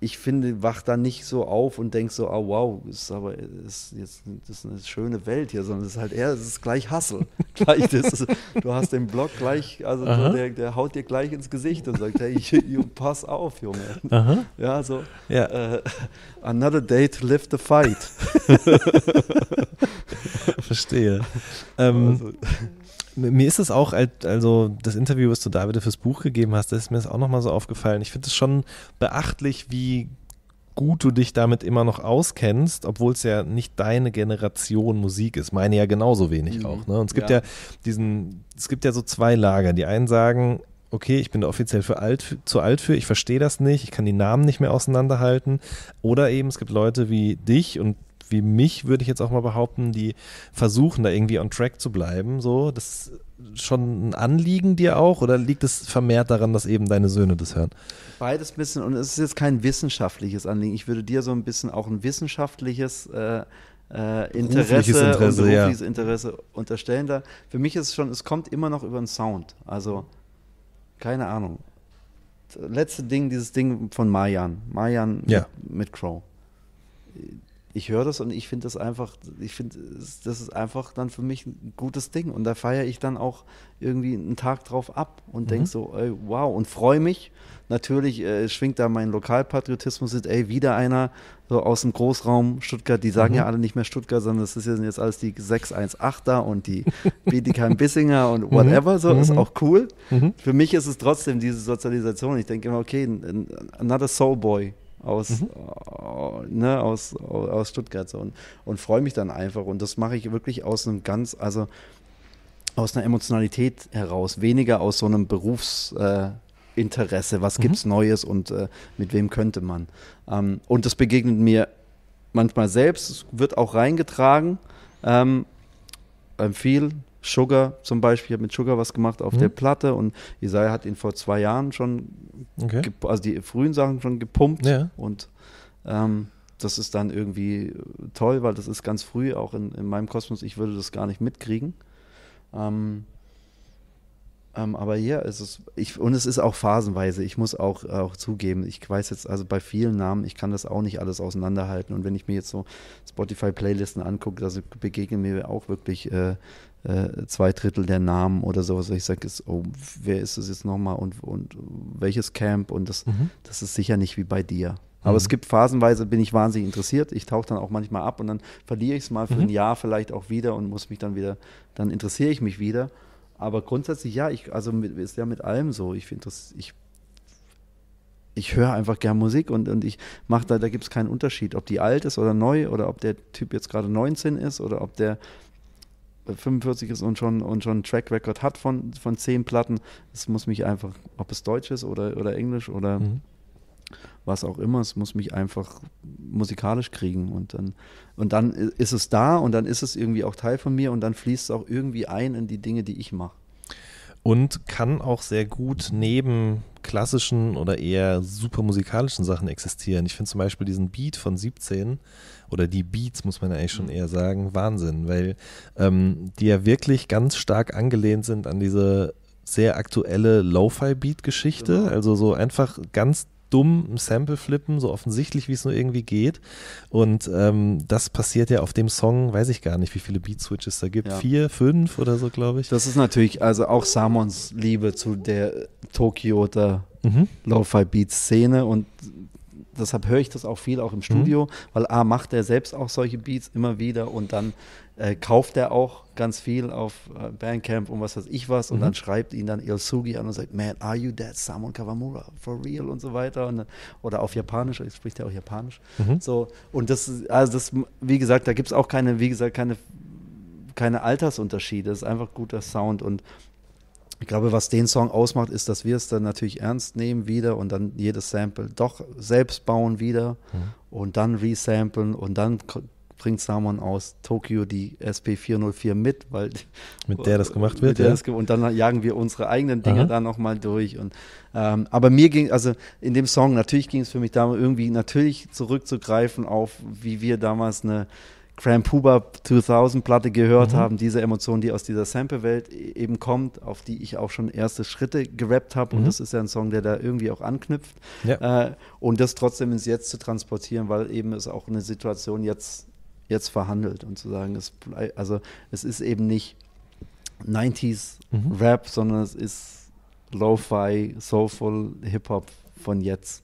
ich finde, wach da nicht so auf und denk so, oh, wow, ist aber ist jetzt das ist eine schöne Welt hier, sondern es ist halt eher, es ist gleich Hassel. gleich das du hast den Block gleich, also der, der haut dir gleich ins Gesicht und sagt, hey, you, you, pass auf, Junge. Aha. Ja, so ja. Äh, another day to live the fight. Verstehe. Ähm, also mir ist es auch, also das Interview, was du da bitte fürs Buch gegeben hast, das ist mir das auch nochmal so aufgefallen. Ich finde es schon beachtlich, wie gut du dich damit immer noch auskennst, obwohl es ja nicht deine Generation Musik ist. Meine ja genauso wenig mhm. auch. Ne? Und es gibt ja. ja. diesen, es gibt ja so zwei Lager. Die einen sagen, okay, ich bin da offiziell für alt, zu alt für, ich verstehe das nicht, ich kann die Namen nicht mehr auseinanderhalten. Oder eben es gibt Leute wie dich und wie mich, würde ich jetzt auch mal behaupten, die versuchen, da irgendwie on track zu bleiben. So, das ist schon ein Anliegen dir auch oder liegt es vermehrt daran, dass eben deine Söhne das hören? Beides ein bisschen, und es ist jetzt kein wissenschaftliches Anliegen. Ich würde dir so ein bisschen auch ein wissenschaftliches äh, äh, Interesse, Interesse, und berufliches ja. Interesse unterstellen. Da. Für mich ist es schon, es kommt immer noch über den Sound. Also, keine Ahnung. letzte Ding, dieses Ding von Marjan. Marjan ja. mit, mit Crow ich höre das und ich finde das einfach, ich finde, das ist einfach dann für mich ein gutes Ding. Und da feiere ich dann auch irgendwie einen Tag drauf ab und denke mhm. so, ey, wow, und freue mich. Natürlich äh, schwingt da mein Lokalpatriotismus mit, ey, wieder einer so aus dem Großraum Stuttgart, die sagen mhm. ja alle nicht mehr Stuttgart, sondern das sind jetzt alles die 618er und die Bietigheim Bissinger und mhm. whatever, so, mhm. ist auch cool. Mhm. Für mich ist es trotzdem diese Sozialisation. Ich denke immer, okay, another soul boy aus, mhm. Äh, ne, aus, aus Stuttgart so und, und freue mich dann einfach. Und das mache ich wirklich aus einem ganz, also aus einer Emotionalität heraus, weniger aus so einem Berufsinteresse, äh, was mhm. es Neues und äh, mit wem könnte man. Ähm, und das begegnet mir manchmal selbst, es wird auch reingetragen. Ähm, viel Sugar zum Beispiel, ich habe mit Sugar was gemacht auf mhm. der Platte und Isaiah hat ihn vor zwei Jahren schon, okay. also die frühen Sachen schon gepumpt ja. und ähm, das ist dann irgendwie toll, weil das ist ganz früh, auch in, in meinem Kosmos, ich würde das gar nicht mitkriegen. Ähm, ähm, aber ja, es ist, ich, und es ist auch phasenweise. Ich muss auch, auch zugeben, ich weiß jetzt, also bei vielen Namen, ich kann das auch nicht alles auseinanderhalten. Und wenn ich mir jetzt so Spotify-Playlisten angucke, da also begegnen mir auch wirklich äh, äh, zwei Drittel der Namen oder sowas. Ich sage, oh, wer ist das jetzt nochmal und, und welches Camp? Und das, mhm. das ist sicher nicht wie bei dir. Aber mhm. es gibt phasenweise, bin ich wahnsinnig interessiert. Ich tauche dann auch manchmal ab und dann verliere ich es mal für mhm. ein Jahr vielleicht auch wieder und muss mich dann wieder, dann interessiere ich mich wieder. Aber grundsätzlich ja, ich, also mit, ist ja mit allem so. Ich finde das, ich, ich höre einfach gern Musik und, und ich mache da, da gibt es keinen Unterschied, ob die alt ist oder neu oder ob der Typ jetzt gerade 19 ist oder ob der 45 ist und schon, und schon einen Track Record hat von, von 10 Platten. Es muss mich einfach, ob es Deutsch ist oder, oder Englisch oder mhm. was auch immer, es muss mich einfach musikalisch kriegen. Und dann, und dann ist es da und dann ist es irgendwie auch Teil von mir und dann fließt es auch irgendwie ein in die Dinge, die ich mache und kann auch sehr gut neben klassischen oder eher super musikalischen Sachen existieren. Ich finde zum Beispiel diesen Beat von 17 oder die Beats, muss man ja eigentlich schon mhm. eher sagen, Wahnsinn, weil ähm, die ja wirklich ganz stark angelehnt sind an diese sehr aktuelle Lo-Fi-Beat-Geschichte. Genau. Also so einfach ganz dumm ein Sample flippen, so offensichtlich wie es nur irgendwie geht. Und ähm, das passiert ja auf dem Song, weiß ich gar nicht, wie viele Beat-Switches da gibt. Ja. Vier, fünf oder so, glaube ich. Das ist natürlich also auch Samons Liebe zu der Tokioter mhm. Lo-Fi-Beat-Szene und deshalb höre ich das auch viel auch im mhm. Studio, mhm. weil A macht er selbst auch solche Beats immer wieder und dann äh, kauft er auch ganz viel auf äh, Bandcamp und was weiß ich was. Und mhm. dann schreibt ihn dann Ilsugi an und sagt, man, are you that Samon Kawamura? For real? Und so weiter. Und, oder auf Japanisch, ich spricht ja auch Japanisch. Mhm. So, und das ist, also das, wie gesagt, da gibt es auch keine, wie gesagt, keine, keine Altersunterschiede. Es ist einfach guter Sound und ich glaube, was den Song ausmacht, ist, dass wir es dann natürlich ernst nehmen wieder und dann jedes Sample doch selbst bauen wieder mhm. und dann resamplen und dann bringt Samon aus Tokio die SP404 mit, weil mit der das gemacht wird. Ja. Das, und dann jagen wir unsere eigenen Dinge Aha. da nochmal durch. Und, ähm, aber mir ging, also in dem Song, natürlich ging es für mich darum, irgendwie natürlich zurückzugreifen auf, wie wir damals eine Cramp Huber 2000 Platte gehört mhm. haben, diese Emotion, die aus dieser Sample-Welt e- eben kommt, auf die ich auch schon erste Schritte gerappt habe. Mhm. Und das ist ja ein Song, der da irgendwie auch anknüpft. Ja. Äh, und das trotzdem ins Jetzt zu transportieren, weil eben es auch eine Situation jetzt jetzt verhandelt und zu sagen, es bleib, also es ist eben nicht 90s mhm. Rap, sondern es ist Lo-Fi, Soulful Hip-Hop von jetzt.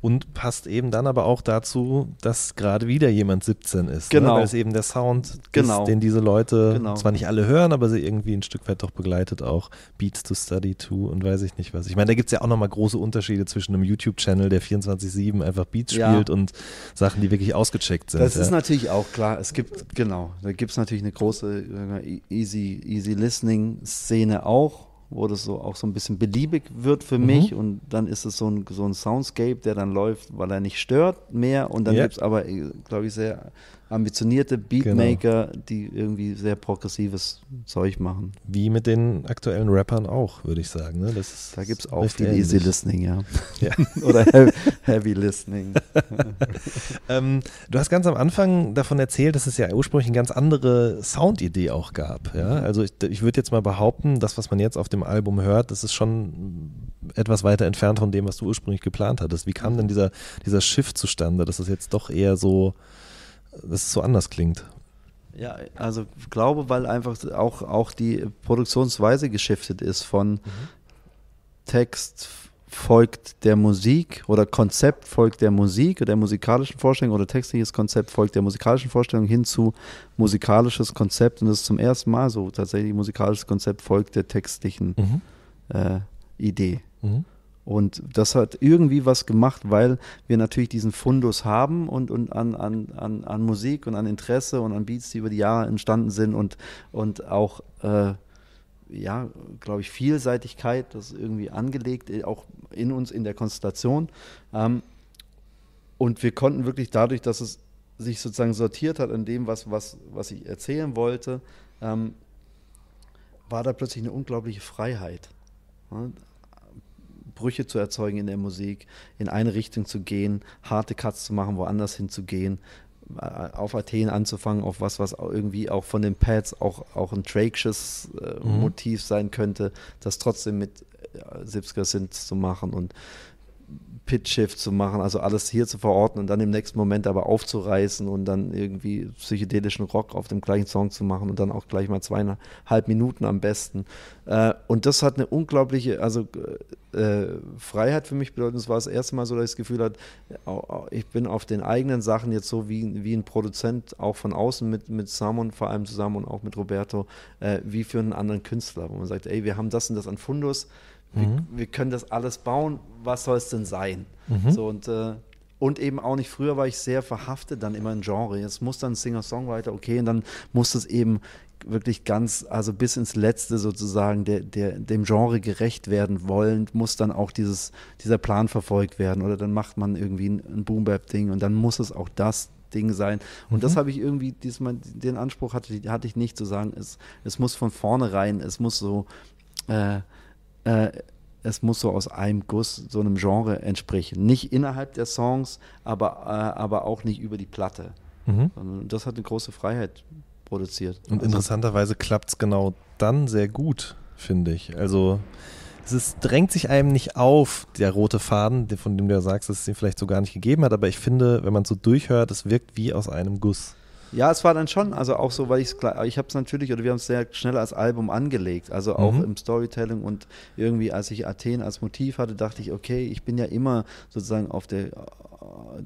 Und passt eben dann aber auch dazu, dass gerade wieder jemand 17 ist. Ne? Genau. Ne? Weil es eben der Sound genau. ist, den diese Leute genau. zwar nicht alle hören, aber sie irgendwie ein Stück weit doch begleitet auch. Beats to Study to und weiß ich nicht was. Ich meine, da gibt es ja auch nochmal große Unterschiede zwischen einem YouTube-Channel, der 24-7 einfach Beats ja. spielt und Sachen, die wirklich ausgecheckt sind. Das ja. ist natürlich auch klar. Es gibt, genau, da gibt es natürlich eine große äh, Easy, Easy Listening-Szene auch wo das so auch so ein bisschen beliebig wird für mhm. mich und dann ist es so ein, so ein Soundscape, der dann läuft, weil er nicht stört mehr und dann ja. gibt es aber, äh, glaube ich, sehr ambitionierte genau. Beatmaker, genau. die irgendwie sehr progressives Zeug machen. Wie mit den aktuellen Rappern auch, würde ich sagen. Ne? da gibt es auch viel Easy Listening, ja. ja. Oder Heavy, heavy Listening. ähm, du hast ganz am Anfang davon erzählt, dass es ja ursprünglich eine ganz andere Soundidee auch gab. Ja? Mhm. Also ich, ich würde jetzt mal behaupten, das, was man jetzt auf dem Album hört, das ist schon etwas weiter entfernt von dem, was du ursprünglich geplant hattest. Wie kam mhm. denn dieser, dieser Shift zustande, dass es jetzt doch eher so dass es so anders klingt. Ja, also glaube, weil einfach auch, auch die Produktionsweise geschiftet ist von mhm. Text folgt der Musik oder Konzept folgt der Musik, oder der musikalischen Vorstellung oder textliches Konzept folgt der musikalischen Vorstellung hin zu musikalisches Konzept und das ist zum ersten Mal so tatsächlich musikalisches Konzept folgt der textlichen mhm. äh, Idee. Mhm. Und das hat irgendwie was gemacht, weil wir natürlich diesen Fundus haben und, und an, an, an, an Musik und an Interesse und an Beats, die über die Jahre entstanden sind und, und auch, äh, ja, glaube ich, Vielseitigkeit, das ist irgendwie angelegt, äh, auch in uns, in der Konstellation. Ähm, und wir konnten wirklich dadurch, dass es sich sozusagen sortiert hat in dem, was, was, was ich erzählen wollte, ähm, war da plötzlich eine unglaubliche Freiheit. Ne? Brüche zu erzeugen in der Musik, in eine Richtung zu gehen, harte Cuts zu machen, woanders hinzugehen, äh, auf Athen anzufangen, auf was, was irgendwie auch von den Pads auch, auch ein Trake'sches äh, mhm. Motiv sein könnte, das trotzdem mit äh, Sipsker Synths zu machen und Pitch-Shift zu machen, also alles hier zu verorten und dann im nächsten Moment aber aufzureißen und dann irgendwie psychedelischen Rock auf dem gleichen Song zu machen und dann auch gleich mal zweieinhalb Minuten am besten. Äh, und das hat eine unglaubliche, also äh, Freiheit für mich bedeutet, es war das erste Mal so, dass ich das Gefühl hatte, ich bin auf den eigenen Sachen jetzt so wie, wie ein Produzent, auch von außen mit, mit Samon vor allem zusammen und auch mit Roberto, äh, wie für einen anderen Künstler, wo man sagt, ey, wir haben das und das an Fundus, mhm. wir, können das alles bauen, was soll es denn sein? Mhm. So und äh, und eben auch nicht, früher war ich sehr verhaftet dann immer in Genre. Jetzt muss dann Singer-Songwriter, okay, und dann muss es eben wirklich ganz, also bis ins Letzte sozusagen der, der, dem Genre gerecht werden wollen, muss dann auch dieses, dieser Plan verfolgt werden. Oder dann macht man irgendwie ein, ein Boom-Bap-Ding und dann muss es auch das Ding sein. Und mhm. das habe ich irgendwie diesmal, den Anspruch hatte, hatte ich nicht zu sagen, es, es muss von vornherein, es muss so äh, äh, es muss so aus einem Guss, so einem Genre entsprechen. Nicht innerhalb der Songs, aber, äh, aber auch nicht über die Platte. Mhm. Und das hat eine große Freiheit produziert. Und also, interessanterweise klappt es genau dann sehr gut, finde ich. Also es ist, drängt sich einem nicht auf, der rote Faden, von dem du ja sagst, dass es ihn vielleicht so gar nicht gegeben hat, aber ich finde, wenn man es so durchhört, es wirkt wie aus einem Guss. Ja, es war dann schon, also auch so, weil ich es klar, ich habe es natürlich, oder wir haben es sehr schnell als Album angelegt, also auch mhm. im Storytelling und irgendwie, als ich Athen als Motiv hatte, dachte ich, okay, ich bin ja immer sozusagen auf der, äh,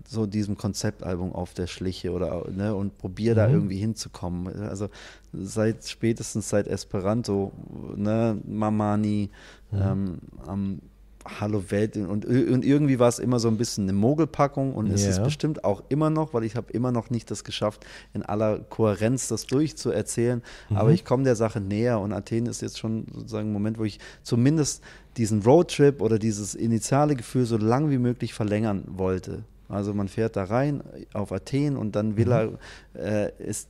so diesem Konzeptalbum auf der Schliche oder, ne, und probiere da mhm. irgendwie hinzukommen. Also seit, spätestens seit Esperanto, ne, Mamani, mhm. ähm, am Hallo Welt und, und irgendwie war es immer so ein bisschen eine Mogelpackung und ist yeah. es bestimmt auch immer noch, weil ich habe immer noch nicht das geschafft, in aller Kohärenz das durchzuerzählen. Mhm. Aber ich komme der Sache näher und Athen ist jetzt schon sozusagen ein Moment, wo ich zumindest diesen Roadtrip oder dieses initiale Gefühl so lang wie möglich verlängern wollte. Also man fährt da rein auf Athen und dann will mhm. er, äh, ist,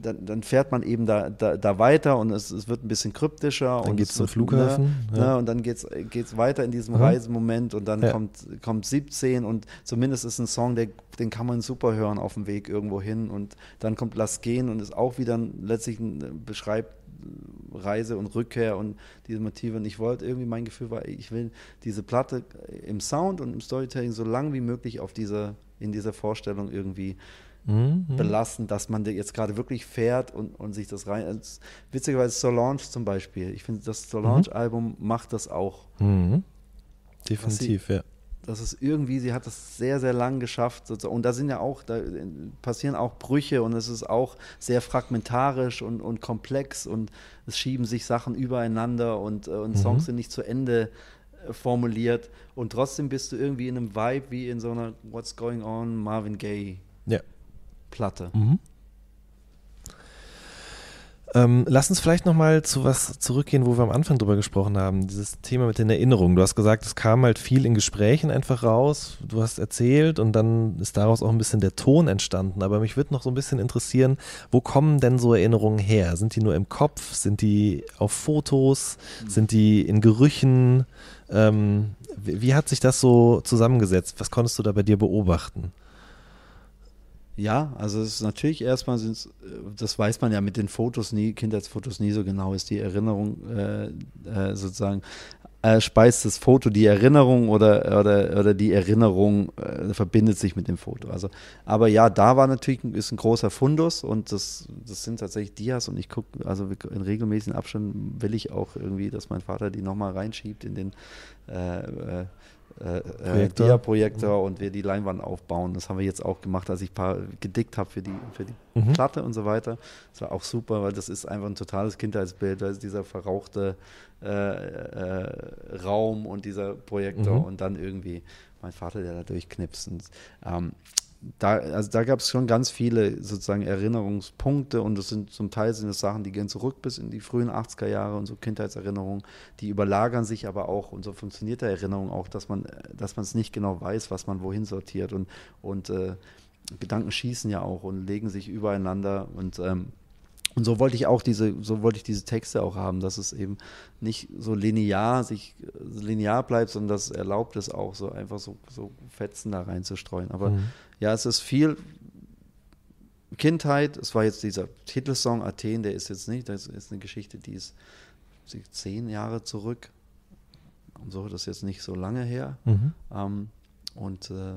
dann, dann, fährt man eben da, da, da weiter und es, es, wird ein bisschen kryptischer. Dann geht es zum ne, Flughafen. Ne, ja. ne, und dann geht es weiter in diesem mhm. Reisemoment und dann ja. kommt, kommt 17 und zumindest ist ein Song, der, den kann man super hören auf dem Weg irgendwo hin und dann kommt Lass gehen und ist auch wieder letztlich ein, beschreibt Reise und Rückkehr und diese Motive. Und ich wollte irgendwie, mein Gefühl war, ich will diese Platte im Sound und im Storytelling so lang wie möglich auf diese, in dieser Vorstellung irgendwie mhm. belassen, dass man jetzt gerade wirklich fährt und, und sich das rein. Also, witzigerweise Solange zum Beispiel. Ich finde, das mhm. Solange-Album mhm. macht das auch. Mhm. Definitiv, sie, ja dass es irgendwie, sie hat es sehr, sehr lang geschafft. Sozusagen. Und da sind ja auch, da äh, passieren auch Brüche und es ist auch sehr fragmentarisch und, und komplex und es schieben sich Sachen übereinander und, äh, und Songs mhm. sind nicht zu Ende äh, formuliert. Und trotzdem bist du irgendwie in einem Vibe wie in so einer What's Going On Marvin Gaye ja. Platte. Mhm. Ähm, lass uns vielleicht nochmal zu was zurückgehen, wo wir am Anfang drüber gesprochen haben. Dieses Thema mit den Erinnerungen. Du hast gesagt, es kam halt viel in Gesprächen einfach raus. Du hast erzählt und dann ist daraus auch ein bisschen der Ton entstanden. Aber mich würde noch so ein bisschen interessieren, wo kommen denn so Erinnerungen her? Sind die nur im Kopf? Sind die auf Fotos? Mhm. Sind die in Gerüchen? Ähm, wie, wie hat sich das so zusammengesetzt? Was konntest du da bei dir beobachten? Ja, also es ist natürlich erstmal, äh, das weiß man ja mit den Fotos nie, Kindheitsfotos nie so genau, ist die Erinnerung äh, äh, sozusagen, äh, speist das Foto die Erinnerung oder, oder, oder die Erinnerung äh, verbindet sich mit dem Foto. Also, aber ja, da war natürlich ein, ist ein großer Fundus und das, das sind tatsächlich Dias und ich gucke, also in regelmäßigen Abständen will ich auch irgendwie, dass mein Vater die nochmal reinschiebt in den äh, äh, äh, Projektor. Dia-Projektor und wir die Leinwand aufbauen. Das haben wir jetzt auch gemacht, als ich ein paar gedickt habe für die, für die mhm. Platte und so weiter. Das war auch super, weil das ist einfach ein totales Kindheitsbild, weil dieser verrauchte äh, äh, Raum und dieser Projektor mhm. und dann irgendwie mein Vater, der da durchknipst. Und, ähm, da, also da gab es schon ganz viele sozusagen Erinnerungspunkte und das sind zum Teil sind es Sachen, die gehen zurück bis in die frühen 80er Jahre und so Kindheitserinnerungen, die überlagern sich aber auch und so funktioniert der Erinnerung auch, dass man, dass man es nicht genau weiß, was man wohin sortiert und, und äh, Gedanken schießen ja auch und legen sich übereinander und ähm, und so wollte ich auch diese, so wollte ich diese Texte auch haben, dass es eben nicht so linear sich linear bleibt, sondern dass es erlaubt ist auch so einfach so, so Fetzen da reinzustreuen. Aber mhm ja, es ist viel Kindheit. Es war jetzt dieser Titelsong Athen, der ist jetzt nicht, das ist eine Geschichte, die ist zehn Jahre zurück. Und so, das ist jetzt nicht so lange her. Mhm. Ähm, und äh,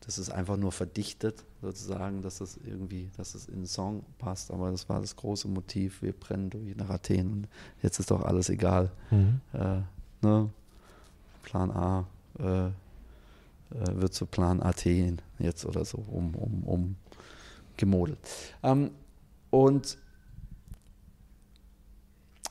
das ist einfach nur verdichtet, sozusagen, dass es irgendwie, dass es in den Song passt. Aber das war das große Motiv, wir brennen durch nach Athen und jetzt ist doch alles egal. Mhm. Äh, ne? Plan A, äh, äh, wird zu Plan Athen jetzt oder so um, um, um gemodelt. Ähm, und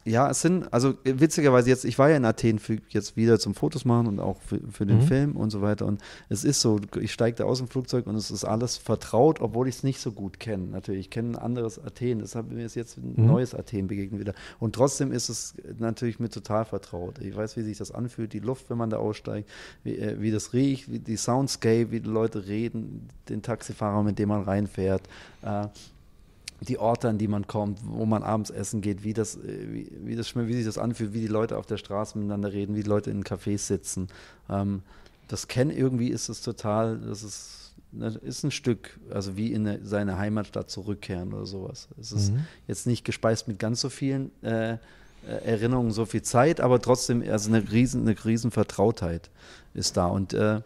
ja, es sind, also witzigerweise jetzt, ich war ja in Athen für, jetzt wieder zum Fotos machen und auch für, für den mhm. Film und so weiter. Und es ist so, ich steige da aus dem Flugzeug und es ist alles vertraut, obwohl ich es nicht so gut kenne. Natürlich, ich kenne ein anderes Athen. Deshalb mir ist jetzt ein mhm. neues Athen begegnet wieder. Und trotzdem ist es natürlich mir total vertraut. Ich weiß, wie sich das anfühlt, die Luft, wenn man da aussteigt, wie, äh, wie das riecht, wie die Soundscape, wie die Leute reden, den Taxifahrer, mit dem man reinfährt. Äh, die Orte, an die man kommt, wo man abends essen geht, wie das, äh, wie, wie, das, wie sich das anfühlt, wie die Leute auf der Straße miteinander reden, wie die Leute in Cafés sitzen. Ähm, das Kennen irgendwie ist es total, das ist, das ne, ist ein Stück, also wie in eine, seine Heimatstadt zurückkehren oder sowas. Es ist mhm. jetzt nicht gespeist mit ganz so vielen äh, äh Erinnerungen, so viel Zeit, aber trotzdem, also eine riesen, eine riesen Vertrautheit ist da. Und äh,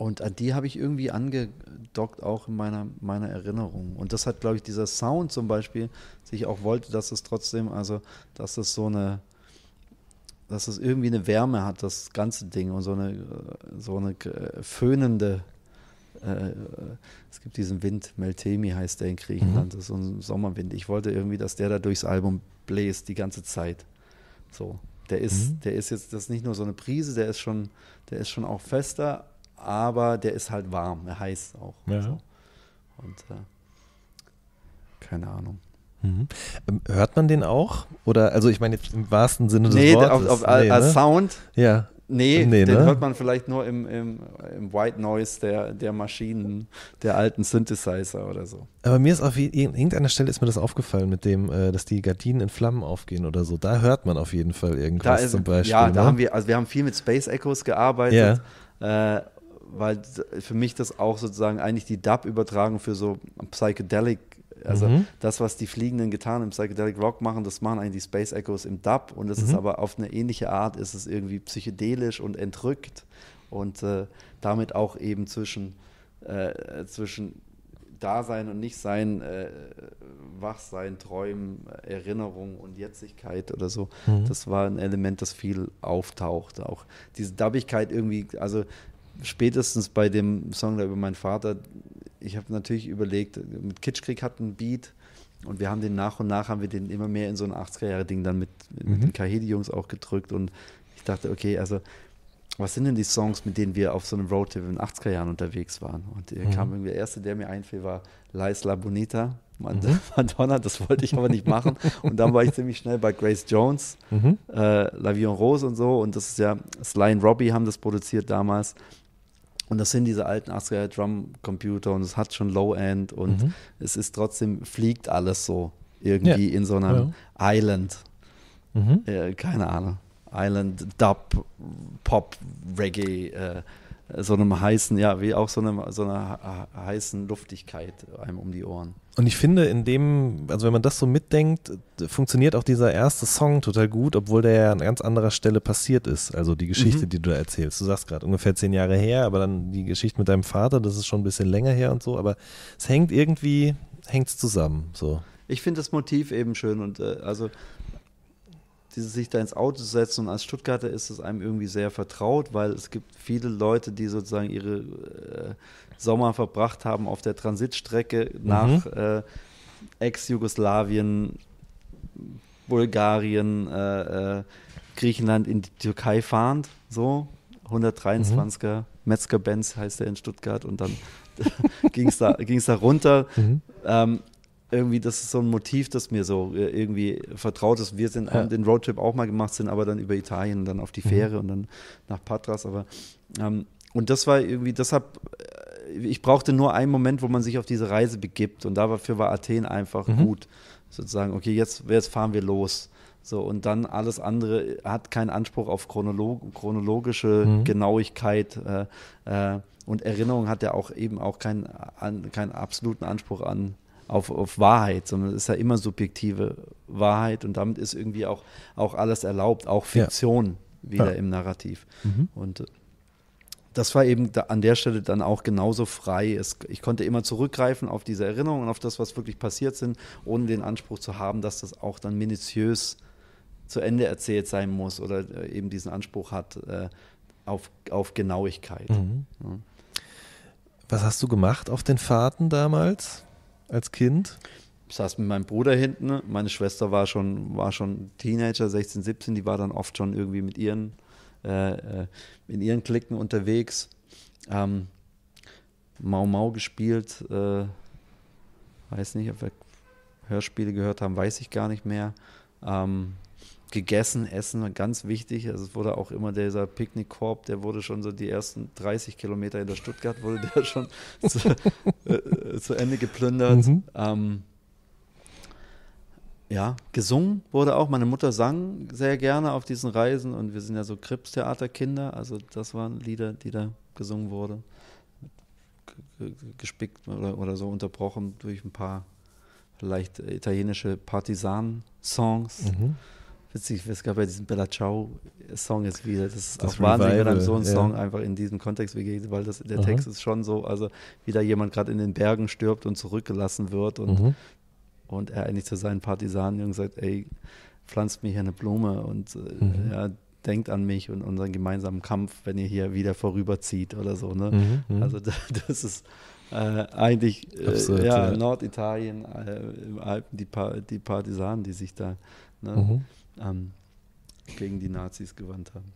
und an die habe ich irgendwie angedockt, auch in meiner, meiner Erinnerung. Und das hat, glaube ich, dieser Sound zum Beispiel, sich auch wollte, dass es trotzdem, also, dass es so eine, dass es irgendwie eine Wärme hat, das ganze Ding und so eine, so eine äh, föhnende. Äh, es gibt diesen Wind, Meltemi heißt der in Griechenland, mhm. das ist so ein Sommerwind. Ich wollte irgendwie, dass der da durchs Album bläst die ganze Zeit. So, der ist, mhm. der ist jetzt, das ist nicht nur so eine Prise, der ist schon, der ist schon auch fester, aber der ist halt warm, er heißt auch. Ja. So. Und äh, keine Ahnung. Mhm. Ähm, hört man den auch? Oder, also ich meine jetzt im wahrsten Sinne des nee, Wortes. Auf, auf, nee, als ne? Sound? Ja. Nee, nee den ne? hört man vielleicht nur im, im, im White Noise der, der Maschinen, der alten Synthesizer oder so. Aber mir ist auf irgendeiner Stelle ist mir das aufgefallen mit dem, äh, dass die Gardinen in Flammen aufgehen oder so. Da hört man auf jeden Fall irgendwas ist, zum Beispiel. Ja, ne? da haben wir, also wir haben viel mit Space Echoes gearbeitet. Ja. Äh, weil für mich das auch sozusagen eigentlich die Dub-Übertragung für so Psychedelic, also mhm. das, was die Fliegenden getan im Psychedelic Rock machen, das machen eigentlich die Space Echoes im Dub und das mhm. ist aber auf eine ähnliche Art, ist es irgendwie psychedelisch und entrückt und äh, damit auch eben zwischen, äh, zwischen Dasein und Nichtsein, äh, Wachsein, Träumen, Erinnerung und Jetzigkeit oder so. Mhm. Das war ein Element, das viel auftaucht. Auch diese Dubbigkeit irgendwie, also spätestens bei dem Song da über meinen Vater, ich habe natürlich überlegt, mit Kitschkrieg hat ein Beat und wir haben den nach und nach, haben wir den immer mehr in so ein 80er-Jahre-Ding dann mit, mhm. den Kahedi-Jungs auch gedrückt und ich dachte, okay, also was sind denn die Songs, mit denen wir auf so einem Roadtrip in den 80er Jahren unterwegs waren? Und mhm. kam irgendwie der erste, der mir einfiel, war Lais La Bonita, mhm. Madonna, mhm. das wollte ich aber nicht machen. und dann war ich ziemlich schnell bei Grace Jones, mhm. äh, La Vion Rose und so. Und das ist ja, Sly und Robbie haben das produziert damals. Und das sind diese alten 80er Drum Computer und es hat schon Low End und mhm. es ist trotzdem, fliegt alles so irgendwie yeah. in so einer ja. Island. Mhm. Äh, keine Ahnung. Island, Dub, Pop, Reggae, äh, so einem heißen, ja, wie auch so, einem, so einer heißen Luftigkeit einem um die Ohren. Und ich finde, in dem, also wenn man das so mitdenkt, funktioniert auch dieser erste Song total gut, obwohl der ja an ganz anderer Stelle passiert ist. Also die Geschichte, mhm. die du da erzählst. Du sagst gerade ungefähr zehn Jahre her, aber dann die Geschichte mit deinem Vater, das ist schon ein bisschen länger her und so, aber es hängt irgendwie, hängt es zusammen. So. Ich finde das Motiv eben schön und äh, also dieses sich da ins Auto setzen und als Stuttgarter ist es einem irgendwie sehr vertraut, weil es gibt viele Leute, die sozusagen ihre äh, Sommer verbracht haben auf der Transitstrecke mhm. nach mhm. äh, Ex-Jugoslawien, Bulgarien, äh, äh, Griechenland in die Türkei fahrend, so 123er mhm. Metzger-Benz heißt er in Stuttgart und dann ging es da, da runter. Mhm. Ähm, irgendwie, das ist so ein Motiv, das mir so äh, irgendwie vertraut ist. Wir sind ja. den Roadtrip auch mal gemacht, sind aber dann über Italien, dann auf die mhm. Fähre mhm. und dann nach Patras. Aber ähm, und das war irgendwie, deshalb ich brauchte nur einen Moment, wo man sich auf diese Reise begibt. Und dafür war Athen einfach mhm. gut. Sozusagen, okay, jetzt, jetzt fahren wir los. So, und dann alles andere hat keinen Anspruch auf chronolo chronologische mhm. Genauigkeit. Äh, äh, und Erinnerung hat ja auch eben auch keinen, an, keinen absoluten Anspruch an, auf, auf Wahrheit, sondern es ist ja immer subjektive Wahrheit und damit ist irgendwie auch, auch alles erlaubt, auch Fiktion ja. wieder ja. im Narrativ. Mhm. Und äh, das war eben da an der Stelle dann auch genauso frei. Es, ich konnte immer zurückgreifen auf diese Erinnerungen und auf das, was wirklich passiert sind, ohne den Anspruch zu haben, dass das auch dann minutiös zu Ende erzählt sein muss oder äh, eben diesen Anspruch hat äh, auf, auf Genauigkeit. Mhm. Ja. Was hast du gemacht auf den Fahrten damals als Kind? Ich saß mit meinem Bruder hinten. Meine Schwester war schon, war schon Teenager, 16, 17. Die war dann oft schon irgendwie mit ihren äh, äh, in ihren Klicken unterwegs. Ähm, Mau Mau gespielt, äh, weiß nicht, ob wir Hörspiele gehört haben, weiß ich gar nicht mehr. Ähm, gegessen, Essen, ganz wichtig. Also es wurde auch immer dieser Picknickkorb, der wurde schon so die ersten 30 Kilometer in der Stuttgart, wurde der schon zu, äh, äh, zu Ende geplündert. Mhm. Ähm, ja, gesungen wurde auch. Meine Mutter sang sehr gerne auf diesen Reisen und wir sind ja so Krippstheaterkinder. Also das waren Lieder, die da gesungen wurden. Gespickt oder, oder so unterbrochen durch ein paar vielleicht italienische Partisanen-Songs. Mhm. Witzig, es gab ja diesen Bella Ciao-Song jetzt wieder. Das ist das auch wahnsinnig, wenn einem so ein ja. Song einfach in diesem Kontext begegnet, weil das, der Aha. Text ist schon so, also wie da jemand gerade in den Bergen stirbt und zurückgelassen wird und mhm. Und er eigentlich zu seinen Partisanen und sagt, ey, pflanzt mir hier eine Blume und äh, mhm. ja, denkt an mich und unseren gemeinsamen Kampf, wenn ihr hier wieder vorüberzieht oder so. Ne? Mhm, mhm. also das, das ist äh, eigentlich äh, ja, ja, Norditalien, äh, im äh, Alpen, die, pa die Partisanen, die sich da ne, mhm. ähm, gegen die Nazis gewandt haben.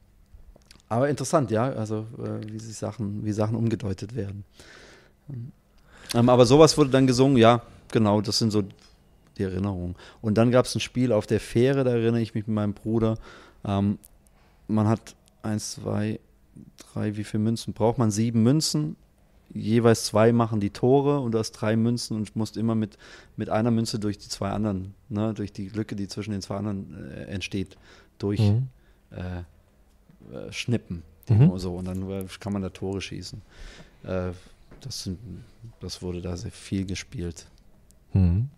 Aber interessant, ja, also äh, wie sich Sachen, wie Sachen umgedeutet werden. Ähm, aber sowas wurde dann gesungen, ja, genau, das sind so die Erinnerung. Und dann gab es ein Spiel auf der Fähre, da erinnere ich mich mit meinem Bruder. Ähm, man hat eins, zwei, drei, wie viele Münzen braucht man? Sieben Münzen. Jeweils zwei machen die Tore und du hast drei Münzen und musst immer mit, mit einer Münze durch die zwei anderen, ne, durch die Lücke, die zwischen den zwei anderen äh, entsteht, durchschnippen. mhm. äh, äh, Mhm. So, und dann äh, kann man da Tore schießen. Äh, das, das wurde da sehr viel gespielt. Mhm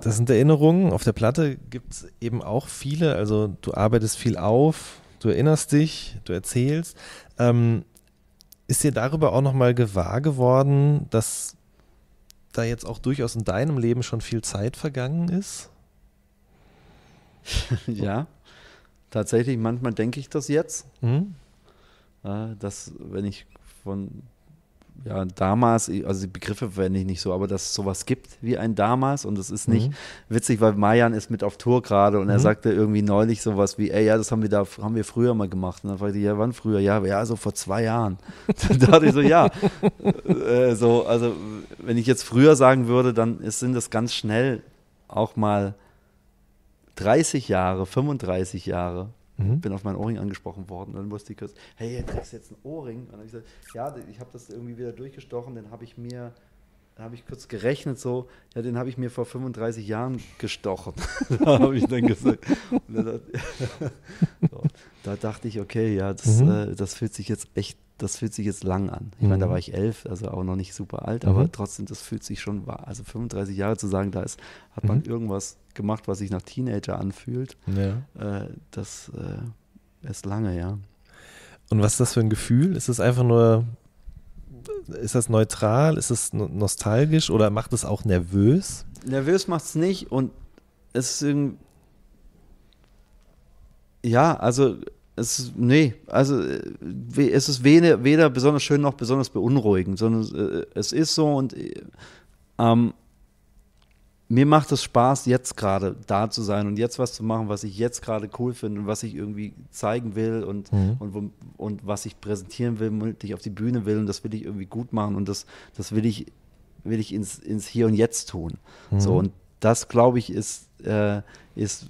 das sind Erinnerungen. Auf der Platte gibt es eben auch viele. Also du arbeitest viel auf, du erinnerst dich, du erzählst. Ähm, ist dir darüber auch nochmal gewahr geworden, dass da jetzt auch durchaus in deinem Leben schon viel Zeit vergangen ist? ja, tatsächlich, manchmal denke ich das jetzt. Mhm. Äh, dass, wenn ich von ja, Damas, also die Begriffe verwende ich nicht so, aber dass es sowas gibt wie ein damals und es ist nicht mhm. witzig, weil Mayan ist mit auf Tour gerade und mhm. er sagte irgendwie neulich sowas wie, ey, ja, das haben wir da, haben wir früher mal gemacht. Und dann fragte ich, ja, wann früher? Ja, ja, so also vor zwei Jahren. da dachte ich so, ja. Äh, äh, so, also wenn ich jetzt früher sagen würde, dann ist, sind das ganz schnell auch mal 30 Jahre, 35 Jahre. Mhm. Bin auf meinen Ohrring angesprochen worden. dann musste ich kurz, hey, du trägst jetzt einen Ohrring. Und dann habe ich gesagt, ja, ich habe das irgendwie wieder durchgestochen, den habe ich mir dann habe ich kurz gerechnet, so, ja, den habe ich mir vor 35 Jahren gestochen. da habe ich dann gesagt. da, dachte ich, okay, ja, das, mhm. äh, das fühlt sich jetzt echt das fühlt sich jetzt lang an. Ich meine, mhm. da war ich elf, also auch noch nicht super alt, aber mhm. trotzdem, das fühlt sich schon wahr. Also 35 Jahre zu sagen, da ist, hat mhm. man irgendwas gemacht, was sich nach Teenager anfühlt. Ja. Äh, das äh, ist lange, ja. Und was ist das für ein Gefühl? Ist es einfach nur, ist das neutral? Ist es nostalgisch oder macht es auch nervös? Nervös macht es nicht und es ist irgendwie. Ja, also es, nee, also äh, es ist weder, weder, besonders schön noch besonders beunruhigend, sondern äh, es ist so und äh, ähm, mir macht es Spaß, jetzt gerade da zu sein und jetzt was zu machen, was ich jetzt gerade cool finde und was ich irgendwie zeigen will und, mhm. und, und was ich präsentieren will, womit ich auf die Bühne will und das will ich irgendwie gut machen und das, das will ich, will ich ins, ins Hier und Jetzt tun. Mhm. So, und das, glaube ich, ist, äh, ist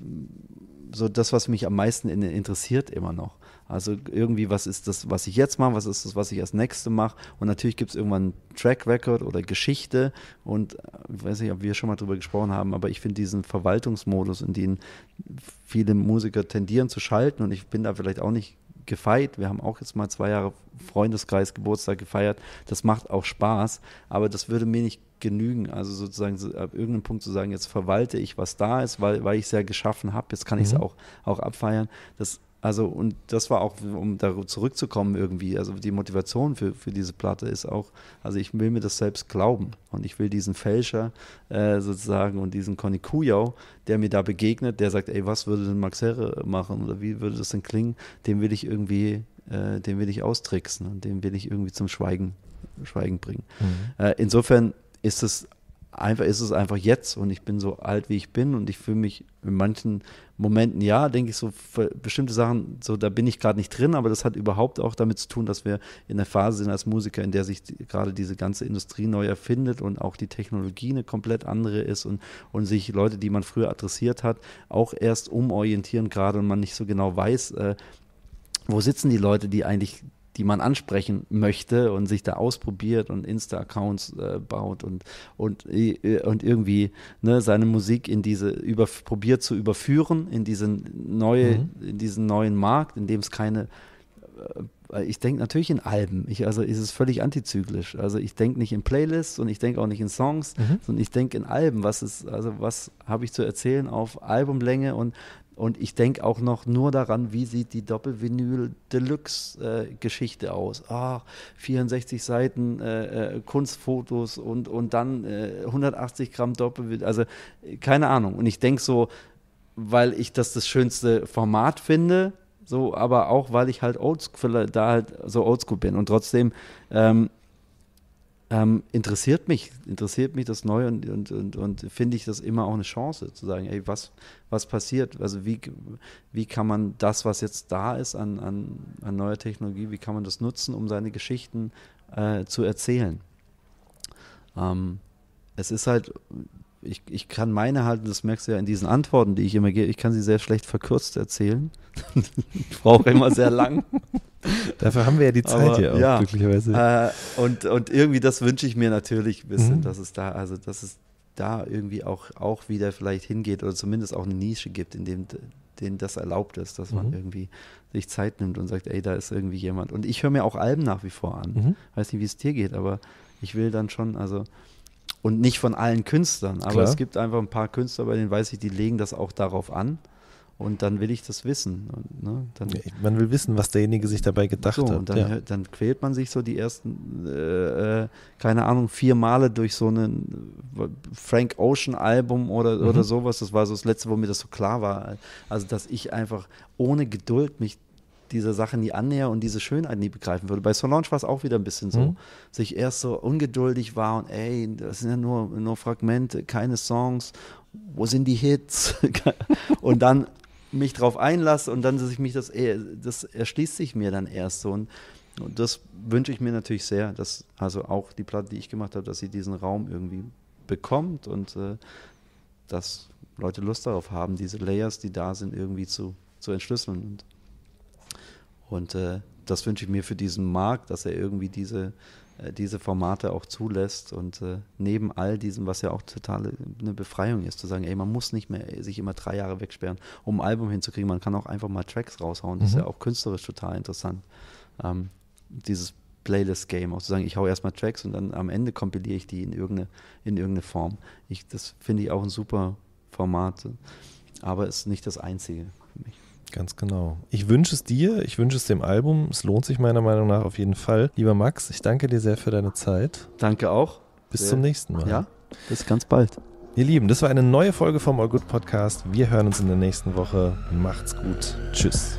so das, was mich am meisten in, interessiert immer noch. Also irgendwie, was ist das, was ich jetzt mache, was ist das, was ich als nächstes mache. Und natürlich gibt es irgendwann Track Record oder Geschichte. Und ich äh, weiß nicht, ob wir schon mal drüber gesprochen haben, aber ich finde diesen Verwaltungsmodus, in den viele Musiker tendieren zu schalten, und ich bin da vielleicht auch nicht gefeiert. Wir haben auch jetzt mal zwei Jahre Freundeskreis Geburtstag gefeiert. Das macht auch Spaß, aber das würde mir nicht genügen. Also sozusagen so, ab irgendeinem Punkt zu sagen, jetzt verwalte ich, was da ist, weil, weil ich es ja geschaffen habe, jetzt kann ich es mhm. auch, auch abfeiern. Das also, und das war auch, um darauf zurückzukommen irgendwie. Also, die Motivation für, für diese Platte ist auch, also ich will mir das selbst glauben und ich will diesen Fälscher äh, sozusagen und diesen Conny Kujau, der mir da begegnet, der sagt, ey, was würde denn Max Herre machen oder wie würde das denn klingen, den will ich irgendwie, äh, den will ich austricksen und den will ich irgendwie zum Schweigen, Schweigen bringen. Mhm. Äh, insofern ist es einfach ist es einfach jetzt und ich bin so alt, wie ich bin und ich fühle mich in manchen Momenten, ja, denke ich so, bestimmte Sachen, so da bin ich gerade nicht drin, aber das hat überhaupt auch damit zu tun, dass wir in der Phase sind als Musiker, in der sich die, gerade diese ganze Industrie neu erfindet und auch die Technologie eine komplett andere ist und, und sich Leute, die man früher adressiert hat, auch erst umorientieren gerade und man nicht so genau weiß, äh, wo sitzen die Leute, die eigentlich die man ansprechen möchte und sich da ausprobiert und Insta-Accounts äh, baut und, und, äh, und irgendwie ne, seine Musik in diese über, probiert zu überführen, in, diese neue, mhm. in diesen neuen Markt, in dem es keine äh, äh, ich denke natürlich in Alben. Ich, also ist es völlig antizyklisch. Also ich denke nicht in Playlists und ich denke auch nicht in Songs, mhm. sondern ich denke in Alben. Was ist, also was habe ich zu erzählen auf Albumlänge und und ich denke auch noch nur daran, wie sieht die Doppelvinyl Deluxe äh, Geschichte aus? Ah, 64 Seiten äh, äh, Kunstfotos und, und dann äh, 180 Gramm Doppelvinyl. Also äh, keine Ahnung. Und ich denke so, weil ich das das schönste Format finde, so, aber auch weil ich halt Oldschool, da halt so Oldschool bin. Und trotzdem ähm, ähm, interessiert mich, interessiert mich das neu und, und, und, und finde ich das immer auch eine Chance, zu sagen, ey, was, was passiert? Also wie, wie kann man das, was jetzt da ist an, an, an neuer Technologie, wie kann man das nutzen, um seine Geschichten äh, zu erzählen? Ähm, es ist halt ich, ich kann meine halt, das merkst du ja in diesen Antworten, die ich immer gebe, ich kann sie sehr schlecht verkürzt erzählen. ich brauche immer sehr lang. Dafür haben wir ja die Zeit Aber, hier auch, ja, glücklicherweise. Äh, und, und irgendwie, das wünsche ich mir natürlich ein bisschen, mhm. dass es da, also dass es da irgendwie auch, auch wieder vielleicht hingeht oder zumindest auch eine Nische gibt, in dem denen das erlaubt ist, dass man mhm. irgendwie sich Zeit nimmt und sagt, ey, da ist irgendwie jemand. Und ich höre mir auch Alben nach wie vor an. Mhm. Weiß nicht, wie es dir geht, aber ich will dann schon, also und nicht von allen Künstlern. Aber Klar. es gibt einfach ein paar Künstler, bei denen weiß ich, die legen das auch darauf an. Und dann will ich das wissen. Und, ne, dann, man will wissen, was derjenige sich dabei gedacht so, hat. Und dann, ja. dann, quält man sich so die ersten, äh, äh keine Ahnung, vier Male durch so ein Frank Ocean-Album oder, mhm. oder sowas. Das war so das Letzte, wo mir das so klar war. Also, dass ich einfach ohne Geduld mich dieser Sache nie annäher und diese Schönheit nie begreifen würde. Bei Solange war es auch wieder ein bisschen so, mhm. dass ich erst so ungeduldig war und ey, das sind ja nur, nur Fragmente, keine Songs, wo sind die Hits? und dann mich drauf einlasse und dann dass ich mich das, eh, das erschließt sich mir dann erst so und, und das wünsche ich mir natürlich sehr, dass also auch die Platte, die ich gemacht habe, dass sie diesen Raum irgendwie bekommt und äh, dass Leute Lust darauf haben, diese Layers, die da sind, irgendwie zu, zu entschlüsseln. Und und äh, das wünsche ich mir für diesen Markt, dass er irgendwie diese, äh, diese Formate auch zulässt und äh, neben all diesem, was ja auch total eine Befreiung ist, zu sagen, ey, man muss nicht mehr sich immer drei Jahre wegsperren, um ein Album hinzukriegen, man kann auch einfach mal Tracks raushauen, das mhm. ist ja mhm. auch künstlerisch total interessant. Ähm, dieses Playlist-Game, auch zu sagen, ich hau erstmal Tracks und dann am Ende kompiliere ich die in irgendeine, in irgendeine Form. Ich, das finde ich auch ein super Format, aber es ist nicht das einzige für mich. Ganz genau. Ich wünsche es dir, ich wünsche es dem Album. Es lohnt sich meiner Meinung nach auf jeden Fall. Lieber Max, ich danke dir sehr für deine Zeit. Danke auch. Bis sehr. zum nächsten Mal. Ja, bis ganz bald. Ihr Lieben, das war eine neue Folge vom All Good Podcast. Wir hören uns in der nächsten Woche. Macht's gut. Tschüss.